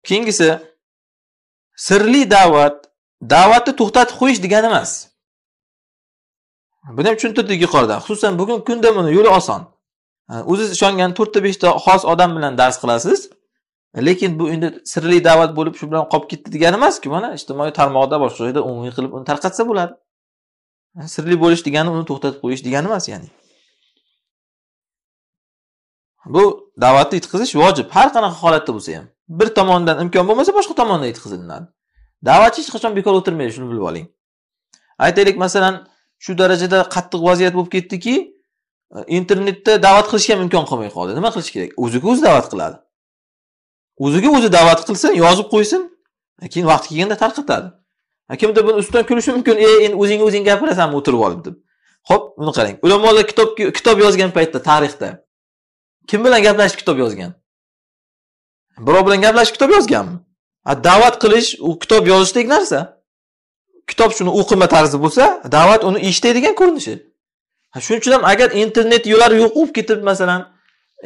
keyingisi sirli da'vat da'vatni to'xtatib qo'yish degani emas buni ham tushuntirdik yuqorida xususan bugungi kunda buni yo'li oson o'ziz ishongan to'rtta beshta xos odam bilan dars qilasiz lekin bu endi sirli da'vat bo'lib shu bilan qolib ketdi degani emasku mana ijtimoiy tarmoqda boshqa joyda umumiy qilib uni tarqatsa bo'ladi sirli bo'lish degani uni to'xtatib qo'yish degani emas ya'ni bu da'vatni yetkazish vojib har qanaqa holatda bo'lsa ham bir tomondan imkon bo'lmasa boshqa tomondan yetkazilinadi da'vatchi hech qachon bekor o'tirmaydi shuni bilib oling aytaylik masalan shu darajada qattiq vaziyat bo'lib ketdiki e, internetda da'vat qilishga ham imkon qolmay qoldi nima qilish kerak o'ziga o'zi da'vat qiladi o'ziga o'zi da'vat qilsin yozib qo'ysin e, keyin vaqti kelganda tarqatadi e, kimdir buni ustidan kulishi mumkin e endi o'zingga o'zing gapirasanmi o'tirib olib deb ho'p buni qarang ulamolar kitob kitob yozgan paytda tarixda kim bilan gaplashib kitob yozgan birov bilan gaplashib kitob yozganmi da'vat qilish u kitob yozishdek narsa kitob shuni o'qima tarzi bo'lsa da'vat uni eshitadigan ko'rinishi shuning uchun ham agar internet yo'llari bo'lib ketib masalan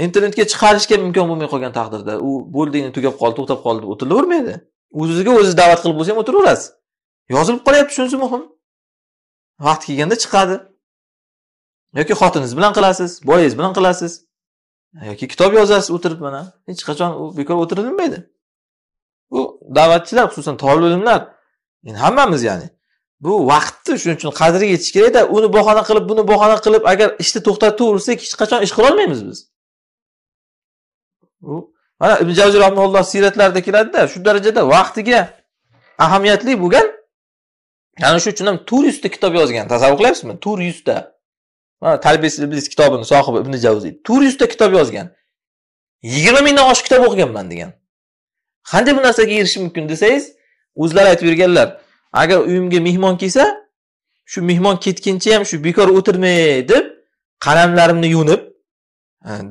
internetga chiqarishga imkon bo'lmay qolgan taqdirda u bo'ldi tugab qoldi to'xtab qoldi deb o'tiravermaydi O'zingizga o'zingiz da'vat qilib bo'lsa ham o'tiraverasiz yozilib qolyapti shunisi muhim vaqti kelganda chiqadi yoki xotiningiz bilan qilasiz bolangiz bilan qilasiz yoki kitob yozasiz o'tirib mana hech qachon u bekor o'tirilmaydi bu da'vatchilar xususan tolib ilmlar yani hammamiz ya'ni bu vaqtni shuning uchun qadriga yetish kerakda uni bahona qilib buni bahona qilib agar ishni to'xtataversak hech qachon ish qilolmaymiz biz u mana ibn javziy rahmaulloh siyratlarida keladida shu darajada vaqtiga ahamiyatli bo'lgan ana shu uchun ham to'rt yuzta kitob yozgan tasavvur qilyapsizmi to'rt yuzta mana tarbiyasiz iblis kitobini sohibi ibn javziy to'rt yuzta kitob yozgan yigirma mingdan oshiq kitob o'qiganman degan qanday bu narsaga erishish mumkin desangiz o'zlari aytib berganlar agar uyimga mehmon kelsa shu mehmon ketguncha ham shu bekor o'tirmay deb qalamlarimni yuvinib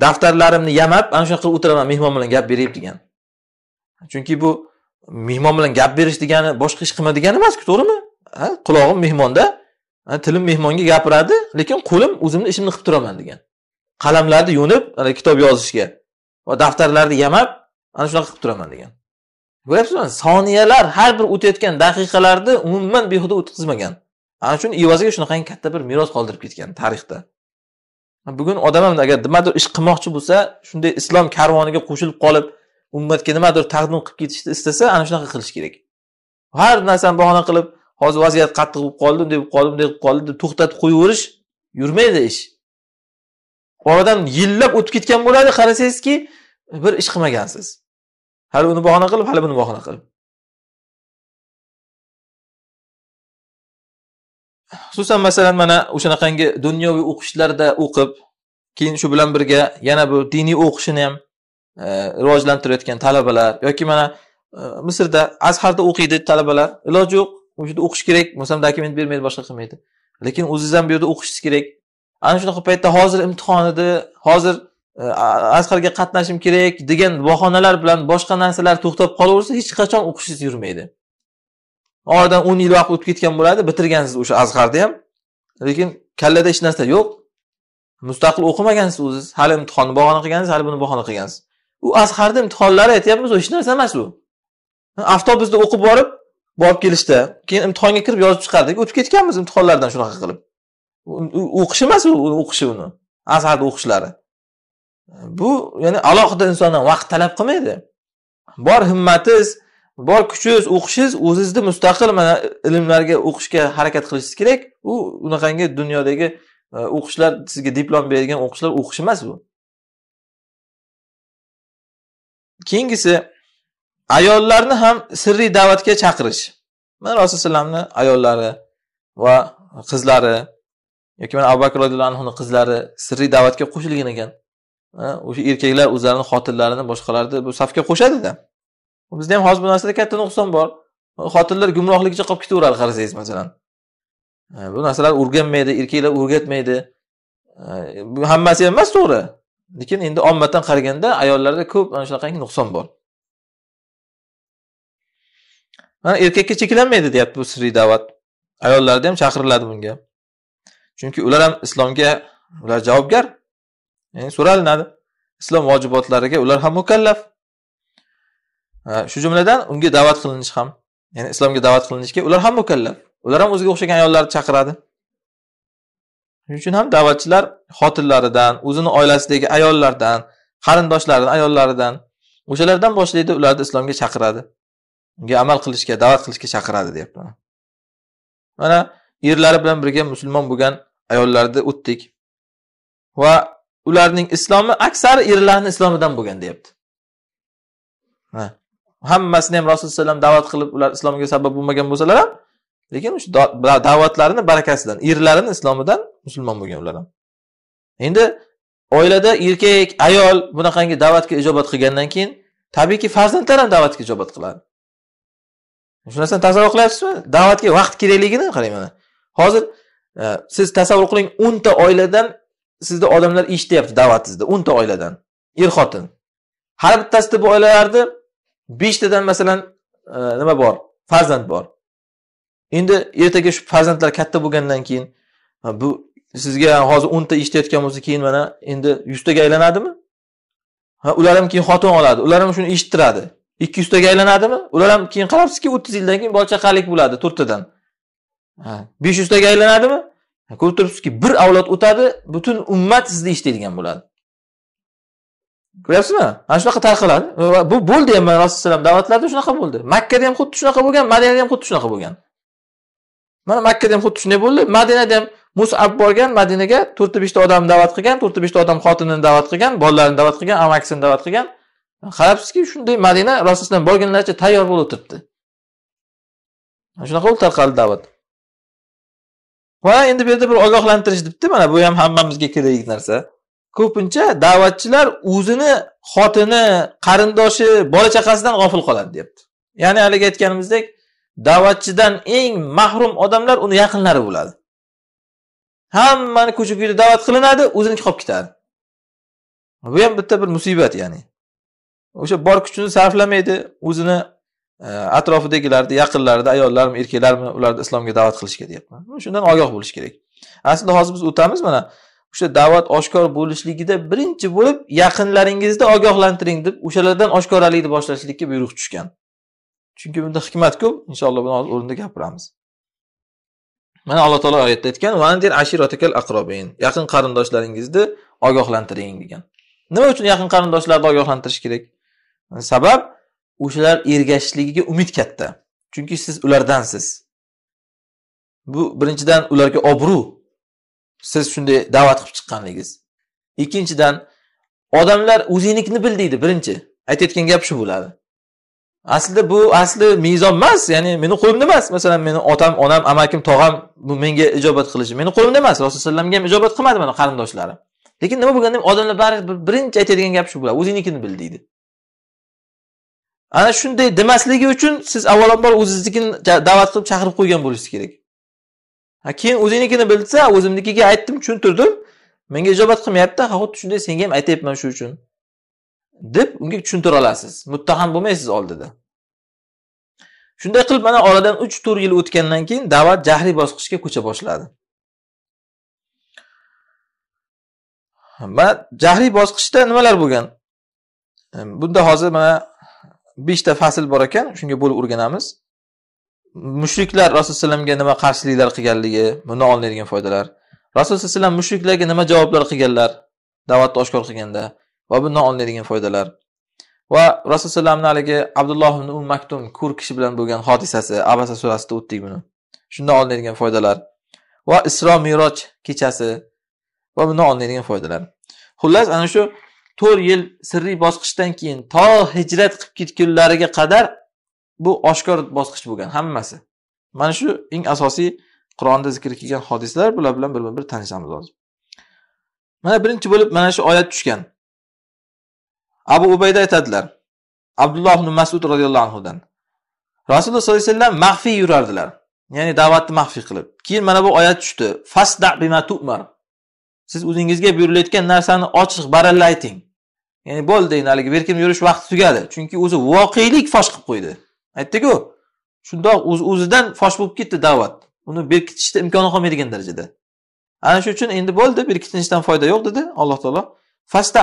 daftarlarimni yamab ana shunaqa qilib o'tiraman mehmon bilan gap berib degan chunki bu mehmon bilan gap berish degani boshqa ish qilma degani emasku to'g'rimi qulog'im mehmonda tilim mehmonga gapiradi lekin qo'lim o'zimni ishimni qilib turaman degan qalamlarni yo'nib kitob yozishga va daftarlarni yamab ana shunaqa qilib turaman degan ko'ryapsizmi soniyalar har bir o'tayotgan daqiqalarni umuman behuda o'tkazmagan ana shuni evaziga shunaqangi katta bir meros qoldirib ketgan tarixda bugun odam ham agar nimadir ish qilmoqchi bo'lsa shunday islom karvoniga qo'shilib qolib ummatga nimadir taqdim qilib ketishni istasa ana shunaqa qilish kerak har narsani bahona qilib hozir vaziyat qattiq bo'lib qoldi bunday bo'lib qoldi bunday bo'lib qoldi deb to'xtatib qo'yaverish yurmaydi ish oradan yillab o'tib ketgan bo'ladi qarasangizki bir ish qilmagansiz hali uni bahona qilib hali buni bahona qilib xususan masalan mana o'shanaqangi dunyoviy o'qishlarda o'qib keyin shu bilan birga yana bu diniy o'qishini ham e, rivojlantirayotgan talabalar yoki mana e, misrda azharda o'qiydi talabalar iloji yo'q u yerda o'qish kerak bo'lmasam dokument bermaydi boshqa qilmaydi lekin o'zingiz ham bu yerda o'qishingiz kerak ana shunaqa paytda hozir imtihon edi hozir e, asqarga qatnashim kerak degan bahonalar bilan boshqa narsalar to'xtab qolaversa hech qachon o'qishingiz yurmaydi oradan o'n yil vaqt o'tib ketgan bo'ladi bitirgansiz o'sha azg'arni ham lekin kallada hech narsa yo'q mustaqil o'qimagansiz o'ziz hali imtihonni bahona qilgansiz hali buni bahona qilgansiz u azharni imtihonlari aytyapmiz hech narsa emas u avtobusda o'qib borib bu kelishda keyin imtihonga kirib yozib chiqardik o'tib ketganmiz imtihonlardan shunaqa qilib o'qish emas u o'qishi uni azharni o'qishlari bu ya'ni alohida insondan vaqt talab qilmaydi bor himmatiz bor kuchingiz o'qishingiz o'zingizni mustaqil mana ilmlarga o'qishga harakat qilishingiz kerak u unaqangi dunyodagi e, o'qishlar sizga diplom beradigan o'qishlar o'qish emas bu keyingisi ayollarni ham sirriy da'vatga chaqirish mana rasulullohni ayollari va qizlari yoki mana abu bakr roziyallohu anhuni qizlari sirriy da'vatga qo'shilgan ekan o'sha erkaklar o'zlarini xotinlarini boshqalarni bu safga qo'shadida bizda ham hozir bu narsada katta nuqson bor xotinlar gumrohlikcha qolib ketaveradi qarasangiz masalan bu narsalar o'rganmaydi erkaklar o'rgatmaydi bu hammasi emas to'g'ri lekin endi ommadan qaraganda ayollarda ko'p mana shunaqangi nuqson bor ha erkakka cheklanmaydi deyapti bu sirli da'vat ayollarni ham chaqiriladi bunga chunki ular ham islomga ular javobgar ya'ni so'ralinadi islom vojibotlariga ular ham mukallaf shu jumladan unga da'vat qilinish ham ya'ni islomga da'vat qilinishga ular ham mukallaf ular ham o'ziga o'xshagan ayollarni chaqiradi shuning uchun ham da'vatchilar xotinlaridan o'zini oilasidagi ayollardan qarindoshlaridan ayollaridan o'shalardan boshlaydi ularni islomga chaqiradi unga amal qilishga da'vat qilishga chaqiradi deyapti mana erlari bilan birga musulmon bo'lgan ayollarni o'tdik va ularning islomi aksari erlarni islomidan bo'lgan deyapti ha. hammasini ham rasululloh alayhi da'vat qilib ular islomga sabab bo'lmagan bo'lsalar ham lekin shu da'vatlarini barakasidan erlarini islomidan musulmon bo'lgan ular ham endi oilada erkak ayol bunaqangi da'vatga ijobat qilgandan keyin tabiiyki farzandlar ham da'vatga ijobat qiladi shu narsani tasavvur qilyapsizmi da'vatga vaqt kerakligini qarang mana hozir e, siz tasavvur qiling o'nta oiladan sizni odamlar eshityapti da'vatingizni o'nta oiladan er xotin har bittasida bu oilalarni beshtadan masalan e, nima bor farzand bor endi ertaga shu farzandlar katta bo'lgandan keyin e, bu sizga hozir o'nta eshitayotgan bo'lsa keyin mana endi yuztaga aylanadimi ha ular ham keyin xotin oladi ular ham shuni eshittiradi 200 yuztaga aylanadimi ular ham keyin qarabsizki 30 yildan keyin bola chaqalik bo'ladi to'rttadan besh yuztaga aylanadimi ko'rib turibsizki bir avlod o'tadi butun ummat sizni eshitadigan bo'ladi ko'ryapsizmi ana shunaqa tarqaladi bu bo'ldi ham rasululloh davlatlarida shunaqa bo'ldi makkada ham xuddi shunaqa bo'lgan madinada ham xuddi shunaqa bo'lgan mana makkada ham xuddi shunday bo'ldi madinada ham musab borgan madinaga to'rtta beshta odamni da'vat qilgan to'rtta beshta odam xotinini da'vat qilgan bolalarini da'vat qilgan amakisini da'vat qilgan qarabsizki shunday madina rostasidan borgunlaricha tayyor bo'lib turibdi shunaqa bo'lib tarqaldi da'vat va endi bu yerda bir ogohlantirish debdi mana bu ham hammamizga kerakli narsa ko'pincha da'vatchilar o'zini xotini qarindoshi bola chaqasidan g'ofil qoladi deyapti ya'ni haligi aytganimizdek da'vatchidan eng mahrum odamlar uni yaqinlari bo'ladi hammani ko'cha ko'yda da'vat qilinadi o'ziniki qolib ketadi bu ham bitta bir musibat ya'ni o'sha bor kuchini sarflamaydi o'zini e, atrofidagilarni yaqinlarini ayollarmi erkaklarmi ularni islomga da'vat qilishga deyapman shundan ogoh bo'lish kerak aslida hozir biz o'tamiz mana o'sha da'vat oshkor bo'lishligida birinchi bo'lib yaqinlaringizni ogohlantiring deb o'shalardan oshkoralikni boshlashlikka buyruq tushgan chunki bunda hikmat ko'p inshaalloh buni hozir o'rinda gapiramiz mana alloh taolo oyatda aytgan vandir ashirotakal aqrobin yaqin qarindoshlaringizni ogohlantiring degan nima uchun yaqin qarindoshlarni ogohlantirish kerak sabab o'shalar ergashishligiga umid katta chunki siz ulardansiz bu birinchidan ularga obro' siz shunday da'vat qilib chiqqanligingiz ikkinchidan odamlar o'zingnikini bil deydi birinchi aytayotgan gap shu bo'ladi aslida bu asli mezon emas ya'ni meni qo'limda emas masalan meni otam onam amakim tog'am bu menga ijobat qilishi meni qo'limda emas rasululloh alayhi ham ijobat qilmadi mana qarindoshlarim lekin nima bo'lganda ham odamlar baribir birinchi aytadigan gap shu bo'ladi o'zingnikini bil deydi ana shunday demasligi uchun siz avvalambor o'zingiznikini da'vat qilib chaqirib qo'ygan bo'lishingiz kerak keyin o'zingnikini bilsa o'zimnikiga aytdim tushuntirdim menga ijobat qilmayapti xuddi shunday senga ham aytyapman shu uchun deb unga tushuntira olasiz muttaham bo'lmaysiz oldida shunday qilib mana oradan uch to'rt yil o'tgandan keyin da'vat jahriy bosqichga ko'cha boshladi mana jahriy bosqichda nimalar bo'lgan ehm, bunda hozir mana beshta fasl bor ekan shunga bo'lib o'rganamiz mushriklar rasululloh alayhi vasallamga nima qarshiliklar qilganligi bundan olinadigan foydalar rasulullohu alayhi vasallam mushriklarga nima javoblar qilganlar da'vatni oshkor qilganda va bundan olinadigan foydalar va rasululloh alayhi haligi abdulloh ibn um maktum ko'r kishi bilan bo'lgan hodisasi abasa surasida o'tdik buni shundan olinadigan foydalar va isro miroj kechasi va bundan olinadigan foydalar xullas ana shu to'rt yil sirli bosqichdan keyin to hijrat qilib ketgunlariga qadar bu oshkor bosqich bo'lgan hammasi mana shu eng asosiy qur'onda zikr kelgan hodislar bular bilan bir bir tanishamiz hozir mana birinchi bo'lib mana shu oyat tushgan abu ubayda aytadilar abdulloh ibn masud roziyallohu anhudan rasululloh sollallohu alayhi vasallam maxfiy yurardilar ya'ni da'vatni maxfiy qilib keyin mana bu oyat tushdi fasda bima tumar siz o'zingizga buyurilayotgan narsani ochiq baralla ayting ya'ni bo'ldi endi haligi berkinib yurish vaqti tugadi chunki o'zi voqelik fosh qilib qo'ydi aytdiku shundoq o'z o'zidan fosh bo'lib ketdi da'vat uni berkitishda imkoni qolmaydigan darajada ana shuning uchun endi bo'ldi berkitishdan foyda yo'q dedi alloh taolo fasta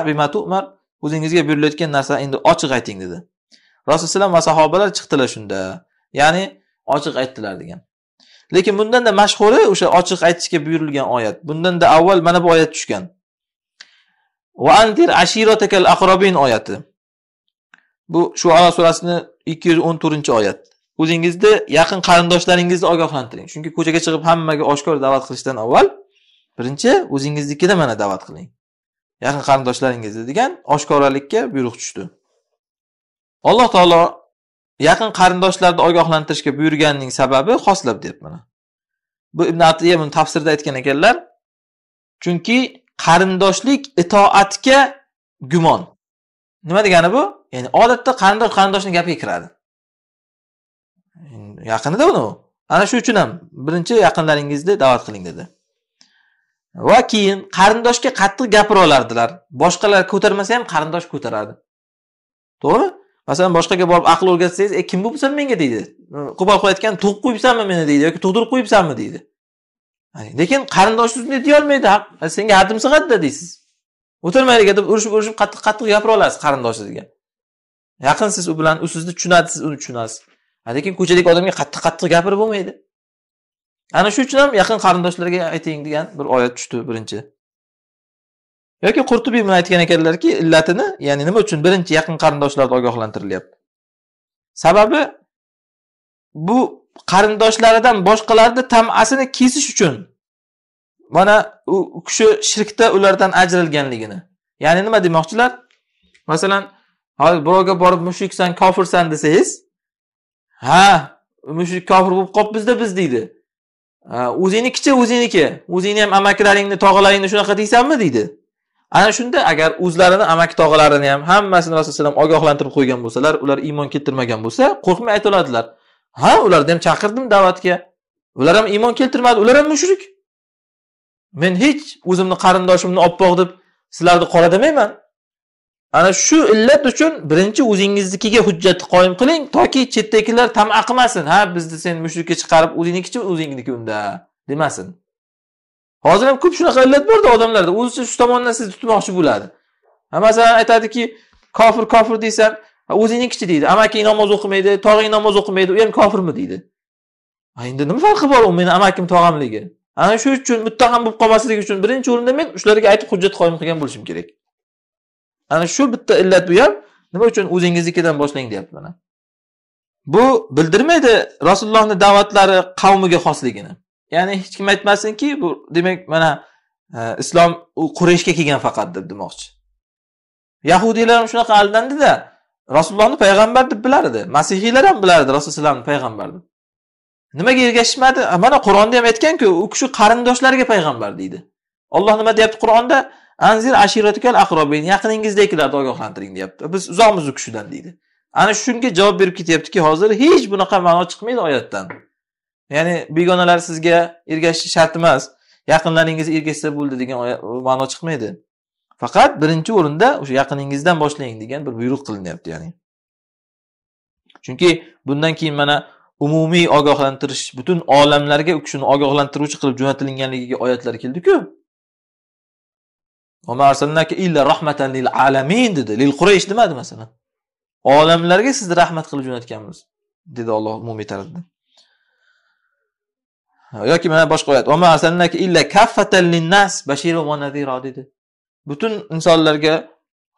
o'zingizga berilayotgan narsani endi ochiq ayting dedi rasululloh va sahobalar chiqdilar shunda ya'ni ochiq aytdilar degan lekin bundanda mashhuri o'sha ochiq aytishga buyurilgan oyat bundanda avval mana bu oyat tushgan va antir ashiratakal aqrabin oyati bu shuaro surasini ikki yuz o'n to'rtinchi oyat o'zingizni yaqin qarindoshlaringizni ogohlantiring chunki ko'chaga chiqib hammaga oshkor da'vat qilishdan avval birinchi o'zingiznikida mana da'vat qiling yaqin qarindoshlaringizni degan oshkoralikka buyruq tushdi alloh taolo yaqin qarindoshlarni ogohlantirishga buyurganining sababi xoslab deyapti mana bu ibn atiya buni tafsirda aytgan ekanlar chunki qarindoshlik itoatga gumon. Nima degani bu? Ya'ni odatda qarindosh qarindoshning gapiga kiradi. Yaqinida buni. Ana shu uchun ham birinchi yaqinlaringizni da'vat qiling dedi. Va keyin qarindoshga qattiq gapira olardilar. Boshqalar ko'tarmasa ham qarindosh ko'taradi. To'g'ri? Masalan, boshqaga borib aql o'rgatsangiz, "E kim bo'lsa menga?" deydi. Qo'pol qo'yayotgan, "Tug'ib qo'yibsanmi meni?" deydi yoki "Tug'dirib qo'yibsanmi?" deydi. lekin qarindoshingiz bunday deyolmaydi senga hadim sig'adida deysiz o'tirmaylik deb urishib urishib qattiq qattiq gapira olasiz qarindoshingizga yaqinsiz u bilan u sizni tushunadi siz uni tushunasiz lekin ko'chadagi odamga qattiq qattiq gapirib bo'lmaydi ana shu uchun ham yaqin qarindoshlarga ayting degan bir oyat tushdi birinchi yoki qurtubiy buni aytgan ekanlarki illatini ya'ni nima uchun birinchi yaqin qarindoshlarni ogohlantirilyapti sababi bu qarindoshlaridan boshqalarni tamasini kesish uchun mana u kishi shirkda ulardan ajralganligini ya'ni nima demoqchilar masalan hozir birovga borib mushriksan kofirsan desangiz ha mushrik kofir bo'lib qolibmizda biz deydi o'zingnikichi o'zingniki o'zingni ham amakilaringni tog'alaringni shunaqa deysanmi deydi ana shunda agar o'zlarini amaki tog'alarini ham hammasini rasululloh alayhi vasallam ogohlantirib qo'ygan bo'lsalar ular iymon keltirmagan bo'lsa qo'rqmay ayta oladilar ha ularni ham chaqirdim da'vatga ular ham iymon keltirmadi ular ham mushrik men hech o'zimni qarindoshimni oppoq deb sizlarni qora demayman ana shu illat uchun birinchi o'zingiznikiga hujjatni qoyim qiling toki chetdagilar tam'a qilmasin ha bizni sen mushrikka chiqarib o'zingnikichi o'zingniki unda demasin hozir ham ko'p shunaqa illat borda odamlarda o'zicha shu tomondan sizni tutmoqchi bo'ladi masalan aytadiki kofir kofir deysan o'zining kichi deydi amaking namoz o'qimaydi tog'ing namoz o'qimaydi u ham kofirmi deydi endi nima farqi bor u meni amakim tog'amligi ana shu uchun muttaham bo'lib qolmaslik uchun birinchi o'rinda men shularga aytib hujjat qoyim qilgan bo'lishim kerak ana shu bitta illat bu ham nima uchun o'zingiznikidan boshlang deyapti mana bu bildirmaydi rasulullohni da'vatlari qavmiga xosligini ya'ni hech kim aytmasinki bu demak mana e, islom u qurayshga kelgan faqat deb demoqchi yahudiylar ham shunaqa aldandida rasulullohni payg'ambar deb bilardi masihiylar ham bilardi rasululloh payg'ambar deb nimaga ergashishmadi mana qur'onda ham aytganku u kishi qarindoshlarga payg'ambar deydi olloh nima deyapti qur'onda anzir ashiratikal aqrobin yaqiningizdagilarni ogohlantiring deyapti biz uzoqmiz u kishidan deydi ana shunga javob berib ketyaptiki hozir hech bunaqa ma'no chiqmaydi oyatdan ya'ni begonalar sizga ergashishi shart emas yaqinlaringiz ergashsa bo'ldi degan ma'no chiqmaydi Faqat birinchi o'rinda o'sha yaqiningizdan boshlang degan bir buyruq qilinyapti ya'ni. Chunki bundan keyin mana umumiy ogohlantirish butun olamlarga u kishini ogohlantiruvchi qilib jo'natilinganligiga oyatlar keldi-ku. illa rahmatan lil alamin dedi. Lil Quraysh demadi masalan. Olamlarga sizni rahmat qilib jo'natganmiz dedi Alloh umumiy tarzda. yoki mana boshqa oyat illa kaffatan va dedi butun insonlarga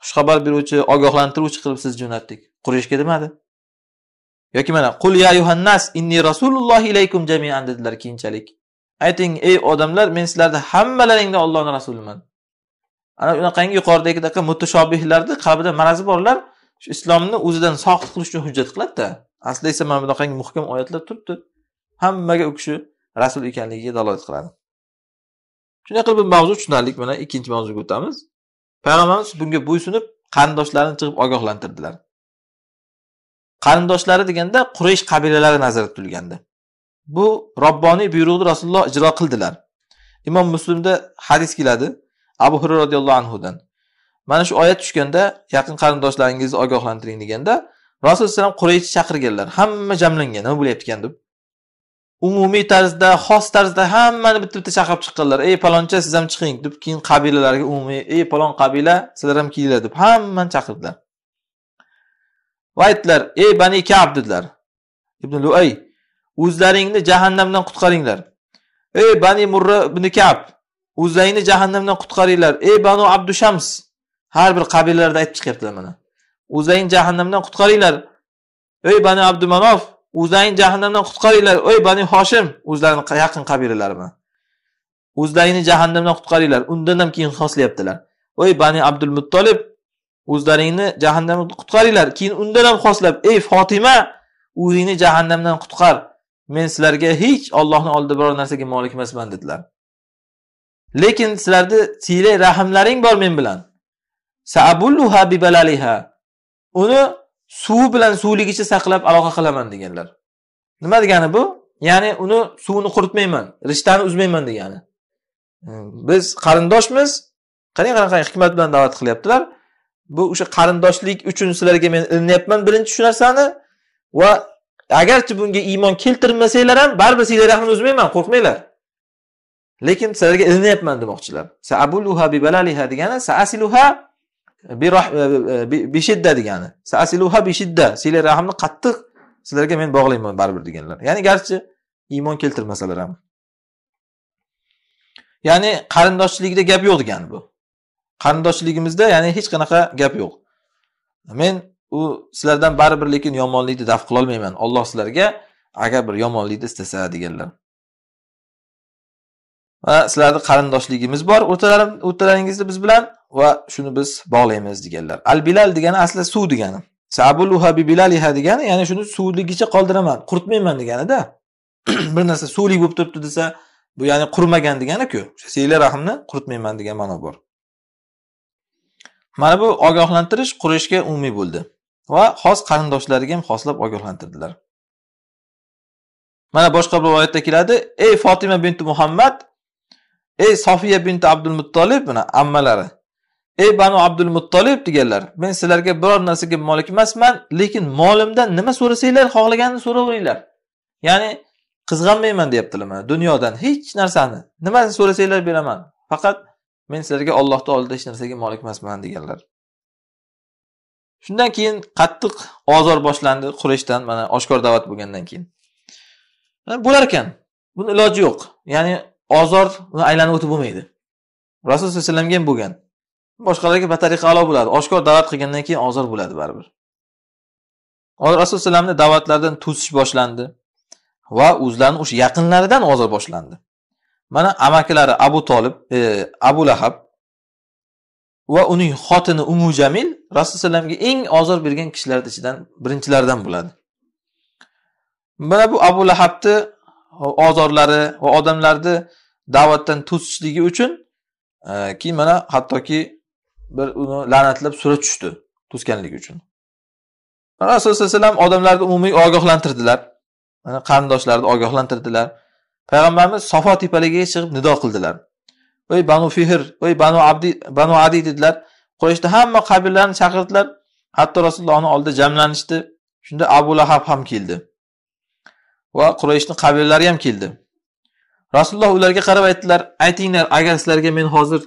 xushxabar beruvchi ogohlantiruvchi qilib siz jo'natdik qurishga demadi yoki mana qul ya yuhannas inni rasulullohi ilaykum jamian dedilar keyinchalik ayting ey odamlar men sizlarni hammalaringdan ollohni rasuliman ana unaqangi yuqoridagidaqa mutashobihlarni qalbida marazi borlar shu islomni o'zidan soqit qilish uchun hujjat qiladida aslida esa mana bunaqangi muhkam oyatlar turibdi hammaga u kishi rasul ekanligiga dalolat qiladi shunday qilib bu mavzu tushunarlik mana ikkinchi mavzuga o'tamiz payg'ambarimiz bunga bo'ysunib qarindoshlarini chiqib ogohlantirdilar qarindoshlari deganda quraysh qabilalari nazarda tutilgandi bu robboniy buyruqni rasululloh ijro qildilar imom muslimda hadis keladi abu hurra roziyallohu anhudan mana shu oyat tushganda yaqin qarindoshlaringizni ogohlantiring deganda rasululloh alayhivasallam qurayshni chaqirganlar hamma jamlangan nima bo'layotgan deb umumiy tarzda xos tarzda hammani bitta bitta chaqirib chiqqanlar ey paloncha siz ham chiqing deb keyin qabilalarga umumiy ey palon qabila sizlar ham kelinglar deb hammani chaqirdilar va aytdilar ey bani kab dedilar ibn luay o'zlaringni jahannamdan qutqaringlar ey bani murra ibn kab o'zlaringni jahannamdan qutqaringlar ey banu abdushams har bir qabilalarda aytib chiqyaptilar mana o'zlaringni jahannamdan qutqaringlar ey bani abdumanof o'zlaringni jahannamdan qutqaringlar ey bani hoshim o'zlarini yaqin qabilalari bilan o'zlaringni jahannamdan qutqaringlar undan ham keyin xoslayaptilar ey bani abdul muttolib o'zlaringni jahannamdan qutqaringlar keyin undan ham xoslab ey fotima o'zingni jahannamdan qutqar men sizlarga hech ollohni oldida biror narsaga molik emasman dedilar lekin sizlarni siylay rahmlaring bor men bilan uni suv bilan suvligicha saqlab aloqa qilaman deganlar nima degani bu ya'ni uni suvini quritmayman rishtani uzmayman degani hmm, biz qarindoshmiz qarang qanaqa hikmat bilan da'vat qilyaptilar bu o'sha qarindoshlik uchun sizlarga men ilinyapman birinchi shu narsani va agarchi bunga iymon keltirmasanglar ham baribir sizlar rahmini uzmayman qo'rqmanglar lekin sizlarga ilinyapman demoqchilar degani saasiluha beshidda e, degani asiluha beshidda sizlar rahmni qattiq sizlarga men bog'layman baribir deganlar ya'ni garchi iymon keltirmasalar ham ya'ni qarindoshchilikda gap yo'q degani bu qarindoshchiligimizda ya'ni hech qanaqa gap yo'q men u sizlardan baribir lekin yomonlikni daf qilolmayman olloh sizlarga agar bir yomonlikni istasa deganlar va sizlarni qarindoshligimiz bor o'rtalaringizni biz bilan va shuni biz bog'laymiz deganlar al bilal degani asli suv degani sabuluha degani ya'ni shuni suvligicha qoldiraman quritmayman deganida bir narsa suvlik bo'lib turibdi desa bu ya'ni qurimagan deganiku seylar rahmni quritmayman degan ma'no bor mana bu ogohlantirish qurishga umumiy bo'ldi va xos qarindoshlariga ham xoslab ogohlantirdilar mana boshqa bir oyatda keladi ey fotima binti muhammad ey sofiya binti abdul muttolib mana ammalari ey banu abdul muttolib deganlar men sizlarga biror narsaga molik emasman lekin molimdan nima so'rasanglar xohlaganini so'raveringlar ya'ni qizg'anmayman deyaptilar mana dunyodan hech narsani nimani so'rasanglar beraman faqat men sizlarga ollohni oldida hech narsaga molik emasman deganlar shundan keyin qattiq ozor boshlandi qurishdan mana oshkor da'vat bo'lgandan keyin bo'lar ekan buni iloji yo'q ya'ni ozor aylanib o'tib bo'lmaydi rasululloh alayhi vasallamga ham bo'lgan boshqalarga batariqa alo bo'ladi oshkor da'vat qilgandan keyin ozor bo'ladi baribir hozir rasululloh alayhi da'vatlaridan to'sish boshlandi va o'zlarini o'sha yaqinlaridan ozor boshlandi mana amakilari abu tolib e, abu lahab va uning xotini umu jamil rasululloh alayhiga eng ozor bergan kishilarni ichidan birinchilaridan bo'ladi mana bu abu lahabni ozorlari va odamlarni da'vatdan to'sishligi uchun e, keyin mana hattoki bir uni la'natlab sura tushdi to'sganligi uchun rasululloh sallallohu alayhi vasallam odamlarni umumiy ogohlantirdilar mana qarindoshlarni ogohlantirdilar payg'ambarimiz safo tepaligiga chiqib nido qildilar ey banu fihr ey banu abdi banu adi dedilar qo'yishda hamma qabilalarni chaqirdilar hatto rasulullohni oldida jamlanishdi shunda abu lahab ham keldi va qurayishni qabilalari ham keldi rasululloh ularga qarab aytdilar aytinglar agar sizlarga men hozir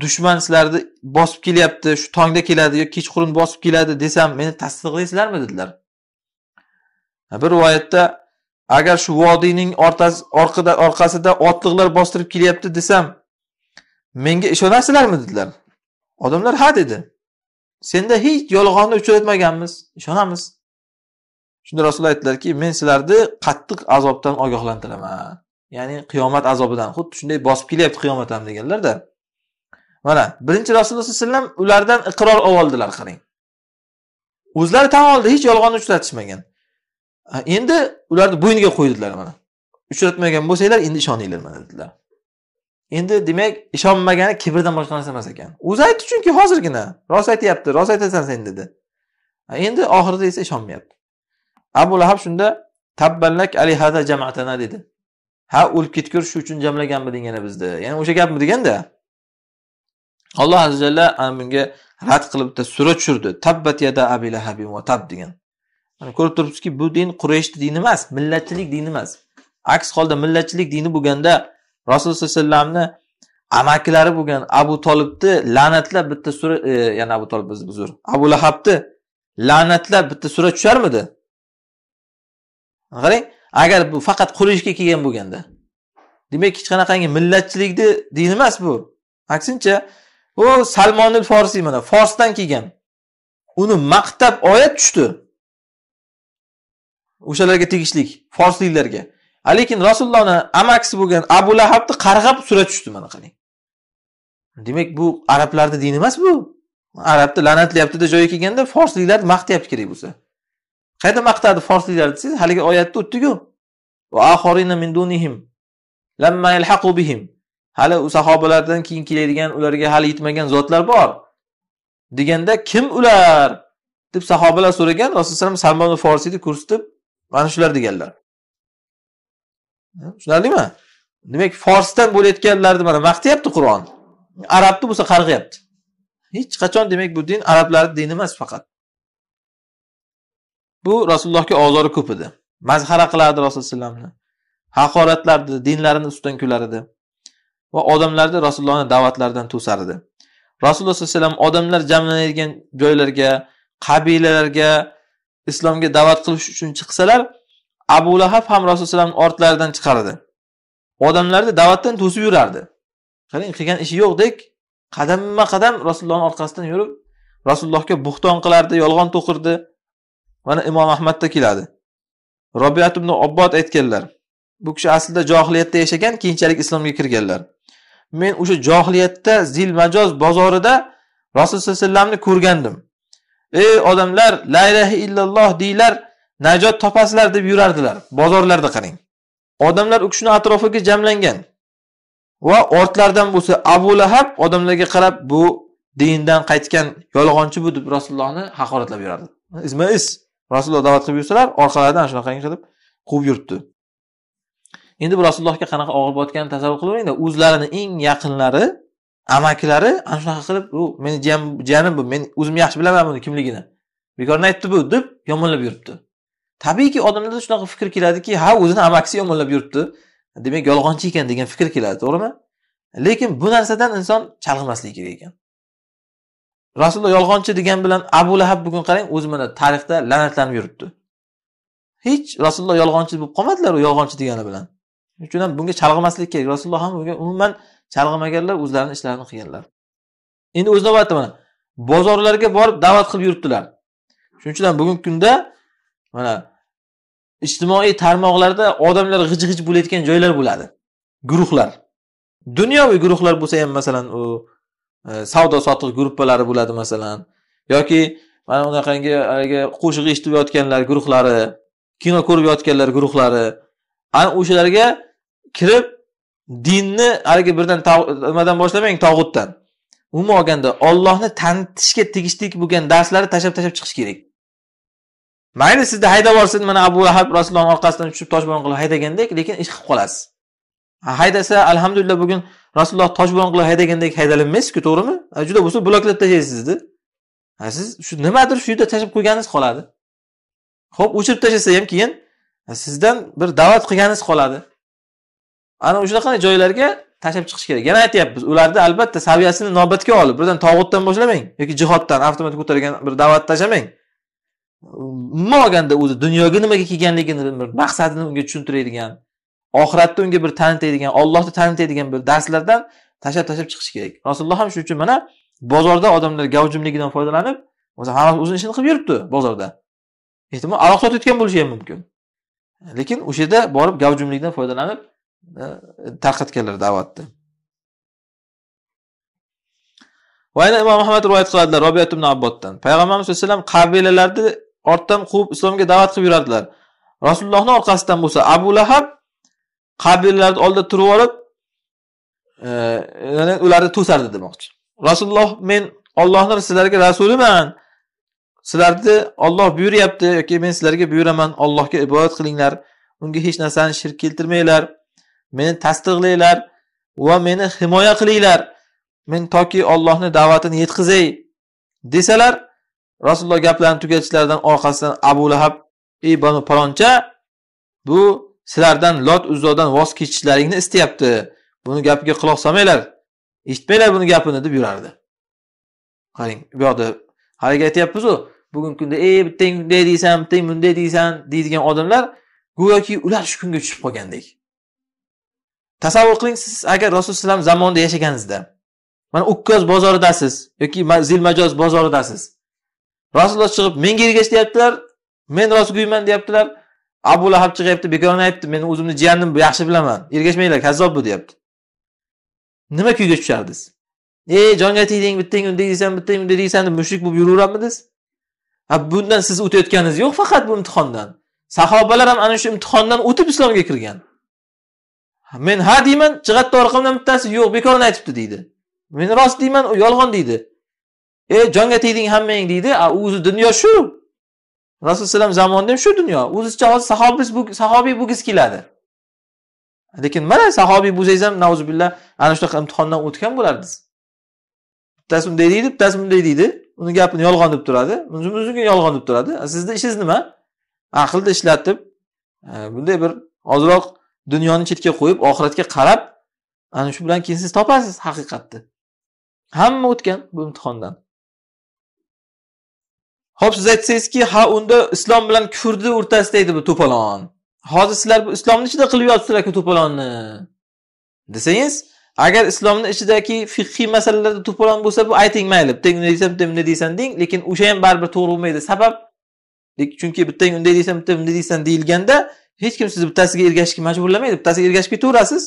dushman sizlarni bosib kelyapti shu tongda keladi yo kechqurun bosib keladi desam meni tasdiqlaysizlarmi dedilar bir rivoyatda agar shu vodiyning orqada orqasida otliqlar bostirib kelyapti desam menga ishonasizlarmi dedilar odamlar ha dedi senda hech yolg'onni uchratmaganmiz ishonamiz shunda rasululloh aytdilarki men sizlarni qattiq azobdan ogohlantiraman ya'ni qiyomat azobidan xuddi shunday bosib kelyapti qiyomat ham deganlarda mana birinchi rasululloh sallallohu alayhi vasallam ulardan iqror oldilar qarang o'zlari tan oldi hech yolg'onni uchratishmagan endi ularni bo'yniga qo'ydilar mana uchratmagan bo'lsanglar endi ishoninglar mana dedilar endi demak ishonmagani kibrdan boshqa narsa emas ekan o'zi aytdi chunki hozirgina rost aytyapti rost aytasan sen dedi endi oxirida esa ishonmayapti abu lahab shunda tabballak ali hada jamatana dedi ha o'lib ketgur shu uchun jamlaganmiding yana bizni ya'ni o'sha gapmi deganda Alloh azza ana bunga rad qilib bitta sura tushirdi. Tabbat yada Abi Lahab va tab degan. Mana ko'rib turibsizki, bu din qurayshni dini emas, millatchilik dini emas. Aks holda millatchilik dini bo'lganda Rasul sollallohu alayhi vasallamni amakilari bo'lgan Abu Tolibni la'natlab bitta sura, e, ya'ni Abu Tolib uzr, Abu Lahabni la'natlab bitta sura tusharmidi? Qarang, agar bu faqat Qurayshga kelgan bo'lganda. Demak, hech qanaqangi millatchilikni dini emas bu. Aksincha, bu salmonil forsiy mana forsdan kelgan uni maqtab oyat tushdi o'shalarga tegishlik forsliklarga lekin rasulullohni amakisi bo'lgan abu lahabni qarg'ab sura tushdi mana qarang demak bu arablarni dini emas bu arabni la'natlayaptida joyi kelganda forsliklarni maqtayapti kerak bo'lsa qayerda maqtadi forsliklar desangiz haligi oyatda o'tdiku hali u sahobalardan keyin keladigan ularga hali yetmagan zotlar bor deganda kim ular deb sahobalar so'ragan rasululloh alayhi vasallam salmon forsiyni ko'rsatib mana shular deganlar tushunarlimi demak forsdan bo'layotganlarni mana maqtayapti qur'on arabni bo'lsa qarg'ayapti hech qachon demak bu din arablarni dini emas faqat bu rasulullohga ozori ko'p edi mazhara qilardi rasululloh alayhi vasallamni haqoratlardi dinlarini ustidan kular edi va odamlarni rasulullohni da'vatlaridan to'sar edi rasululloh sallallohu alayhi vasallam odamlar jamlanadigan joylarga qabilalarga islomga da'vat qilish uchun chiqsalar abu lahab ham rasululloh alayhi ortlaridan chiqardi odamlarni da'vatdan to'sib yurardi qarang qilgan ishi yo'qdek qadamma qadam rasulullohni orqasidan yurib rasulullohga buxton qilardi yolg'on to'qirdi mana imom ahmadda keladi robiyat ibn obbod aytganlar bu kishi aslida johiliyatda yashagan keyinchalik islomga kirganlar men o'sha johiliyatda zil majoz bozorida rasululloh sallallohu alayhi vasallamni ko'rgandim ey odamlar la ilaha illalloh deylar najot topasizlar deb yurardilar bozorlarda qarang odamlar u kishini atrofiga jamlangan va ortlaridan bo'lsa abu lahab odamlarga qarab bu dindan qaytgan yolg'onchi bu deb rasulullohni haqoratlab yurardi izma is rasululloh da'vat qilib yursalar orqalaridan shunaqangi qilib quvib yuribdi endi bu rasulullohga qanaqa og'ir botganini tasavvur qilaveringda o'zlarini eng yaqinlari amakilari ana shunaqa qilib u meni jiyanim bu men o'zim yaxshi bilaman buni kimligini bekorni aytdi bu deb yomonlab yuribdi tabiiyki odamlarda shunaqa fikr keladiki ha o'zini amakisi yomonlab yuribdi demak yolg'onchi ekan degan fikr keladi to'g'rimi lekin bu narsadan inson chalg'imasligi kerak ekan rasululloh yolg'onchi degan bilan abu lahab bugun qarang o'zi mana tarixda la'natlanib yuribdi hech rasululloh yolg'onchi bo'lib qolmadilar u yolg'onchi degani bilan uchun ham bunga chalg'imaslik kerak rasululloh ham bunga umuman chalg'imaganlar o'zlarini ishlarini qilganlar endi o'z navbatida mana bozorlarga borib da'vat qilib yuribdilar shuning uchun ham bugungi kunda mana ijtimoiy tarmoqlarda odamlar g'ij g'ij bo'layotgan joylar bo'ladi guruhlar dunyoviy guruhlar bo'lsa ham masalan u e, savdo sotiq gruppalari bo'ladi masalan yoki mana unaqangi haligi qo'shiq eshitib yotganlar guruhlari kino ko'rib yotganlar guruhlari ana o'shalarga kirib dinni haligi birdan nimadan boshlamang tog'utdan umuman olganda ollohni tanitishga tegishli bo'lgan darslarni tashlab tashlab chiqish kerak mayli sizni haydab yuborsin mana abu lahab rasulullohni orqasidan tushib toshbon qilib haydagandek lekin ish qilib qolasiz haydasa alhamdulillah bugun rasululloh toshbon qilib haydagandek haydalinmaysizku to'g'rimi juda bo'lsa bloklab tashlaysiz sizni siz shu nimadir shu yerda tashlab qo'yganingiz qoladi ho'p o'chirib tashlasa ham keyin sizdan bir da'vat qilganingiz qoladi ana shunaqanday joylarga tashlab chiqish kerak yana aytyapmiz ularni albatta saviyasini inobatga olib birdan tog'utdan boshlamang yoki jihoddan avtomat ko'targan bir da'vatni tashlamang umuman olganda o'zi dunyoga nimaga kelganligini bir maqsadini unga tushuntiradigan oxiratni unga bir tanitadigan ollohni tanitadigan bir darslardan tashlab tashlab chiqish kerak rasululloh ham shuning uchun mana bozorda odamlar gavjumligidan foydalanib o'zi hamma o'zini ishini qilib yuribdi bozorda ehtimol aroq sotayotgan bo'lishi ham mumkin lekin o'sha yerda borib gavjumlikdan foydalanib Э, tarqatganlar da'vatni va yana imom ahmad rivoyat qiladilar robiya ibn abboddan payg'ambarimiz sallallohu alayhi vasallam qabilalarni ortdan quvib islomga da'vat qilib yurardilar rasulullohni orqasidan bo'lsa abu lahab qabilalarni oldida turib olib e, ya'ni ularni to'sardi demoqchi rasululloh men ollohni sizlarga rasuliman sizlarni olloh buyuryapti yoki men sizlarga buyuraman ollohga ibodat qilinglar unga hech narsani shirk keltirmanglar meni tasdiqlanglar va meni himoya qilinglar men toki Allohni da'vatini yetkazay desalar Rasululloh gaplarini tugatishlaridan orqasidan Abu Lahab ey banu paloncha bu sizlardan Lot uzodan voz kechishlaringni istayapti. Buni gapiga quloq solmanglar. Eshitmanglar buni gapini deb yurardi. Qarang, bu yoqda haligi aytyapmiz-ku, bugungi kunda ey bittang bunday deysan, bittang bunday deysan deydigan odamlar go'yoki ular shu kunga tushib qolgandek. tasavvur qiling siz agar rasululloh alayhi vasallam zamonida yashaganingizda mana ukkoz bozoridasiz yoki zilmajoz bozoridasiz rasululloh chiqib menga ergash deyaptilar men rostgo'yman deyaptilar abu lahab chiqyapti bekorani aytdi men o'zimni jiyanim yaxshi bilaman ergashmanglar kazzob bu deyapti nima kuyga tushardingiz ey jonga tegding bittang unday deysan bittang bunday deysan deb mushrik bo'lib yuraveramidiz bundan siz o'tayotganingiz yo'q faqat bu imtihondan sahobalar ham ana shu imtihondan o'tib islomga kirgan men ha deyman jihatda orqamdan bittasi yo'q bekorni aytibdi deydi men rost deyman u yolg'on deydi e jonga tegding hammang deydi a o'zi dunyo shu rasululloh vasallam zamonida ham shu dunyo o'zicha hozir sahobiy sahobiy bo'lgisi keladi lekin mana sahobiy bo'lsangiz ham nauzubillah ana shunaqa imtihondan o'tgan bo'lardiz bittasi unday deydi bittasi bunday deydi uni gapini yolg'on deb turadi uniki yolg'on deb turadi sizni ishingiz nima aqlni ishlatib e, bunday bir ozroq dunyoni chetga qo'yib oxiratga qarab ana shu bilan keyin siz topasiz haqiqatni hamma o'tgan bu imtihondan ho'p siz aytsangizki ha unda islom bilan kufrni o'rtasida edi bu to'polon hozir sizlar bu islomni ichida qilib yotibsizlarku ku to'polonni desangiz agar islomni ichidagi fiqhiy masalalarda to'polon bo'lsa bu ayting mayli bittang unday desa bittang bunday deysan deng lekin o'sha ham baribir to'g'ri bo'lmaydi sabab chunki bittang unday deysan bitta bunday deysan deyilganda hech kim sizni bittasiga ergashishga majburlamaydi bittasiga ergashib ketaverasiz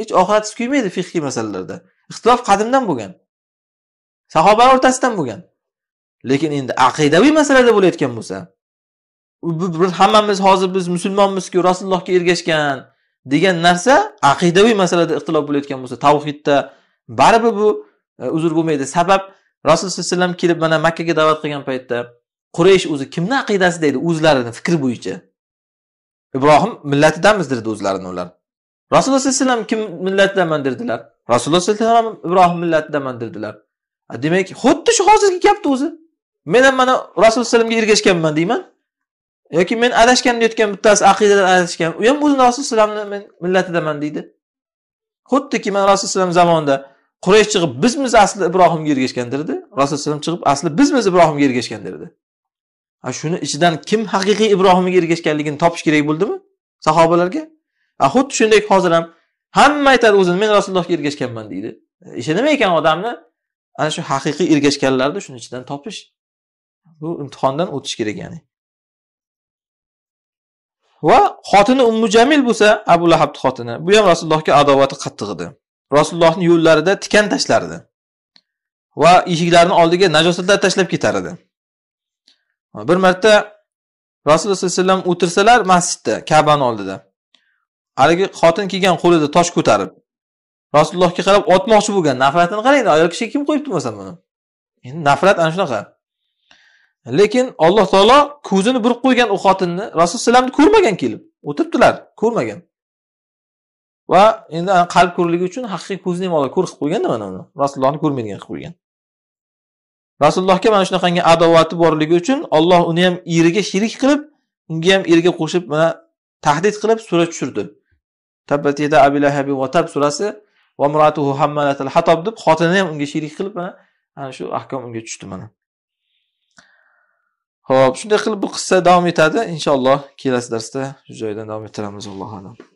hech oxiratsiz kuymaydi fiqhiy masalalarda ixtilof qadimdan bo'lgan sahobalar o'rtasidan bo'lgan lekin endi aqidaviy masalada bo'layotgan bo'lsa hammamiz hozir biz musulmonmizku rasulullohga ergashgan degan narsa aqidaviy masalada ixtilof bo'layotgan bo'lsa tavhidda baribir bu e, uzr bo'lmaydi sabab rasul sallallohu alayhi vasallam kelib mana makkaga da'vat qilgan paytda quraysh o'zi kimni aqidasi deydi o'zlarini fikri bo'yicha ibrohim millatidanmiz dedi o'zlarini ular rasululloh sallallohu alayhi vasallam kim millatidanman dedilar rasululloh sallallohu alayhi vasallam ibrohim millatidanman dedilar demak xuddi shu hozirgi gapni o'zi men ham mana rasululloh alayhivasallamga ergashganman deyman yoki men adashgan deyotgan bittasi aqidadan adashgan u ham o'zini rasululloh alayhi men millatidaman deydi xuddiki mana rasululloh alayhi zamonida quraysh chiqib bizmiz asli ibrohimga ergashgan derdi rasululloh alayhi chiqib asli bizmiz ibrohimga ergashgan derdi shuni ichidan kim haqiqiy ibrohimga ergashganligini topish kerak bo'ldimi sahobalarga a xuddi shunday hozir ham hamma aytadi o'zini men rasulullohga ergashganman deydi ishi nima ekan odamni ana shu haqiqiy ergashganlarni shuni ichidan topish bu imtihondan o'tish kerak ya'ni va xotini ummu jamil bo'lsa abu lahabni xotini bu ham rasulullohga adovati qattiq edi rasulullohni yo'llarida tikan tashlardi va eshiklarni oldiga najosatlar tashlab ketar edi bir marta rasululloh sallallohu alayhi vasallam o'tirsalar masjidda kabani oldida haligi xotin kelgan qo'lida tosh ko'tarib rasulullohga qarab otmoqchi bo'lgan nafratini qarang ayol kishi kim qo'yibdi masalan buni endi nafrat ana shunaqa lekin alloh taolo ko'zini burib qo'ygan u xotinni rasululloh alayhi ko'rmagan kelib o'tiribdilar ko'rmagan va endi qalb ko'rligi uchun haqiqiy ko'zni ko'r qilib qo'yganda mana uni rasulullohni ko'rmaydigan qilib qo'ygan rasulullohga mana shunaqangi adovati borligi uchun olloh uni ham eriga sherik qilib unga ham eriga qo'shib mana tahdid qilib sura tushirdi tabbatida yada va tab surasi va muratuhu hatob deb xotinini ham unga sherik qilib mana ana shu ahkom unga tushdi mana ho'p shunday qilib bu qissa davom etadi inshaalloh kelasi darsda shu joydan davom ettiramiz allohu alam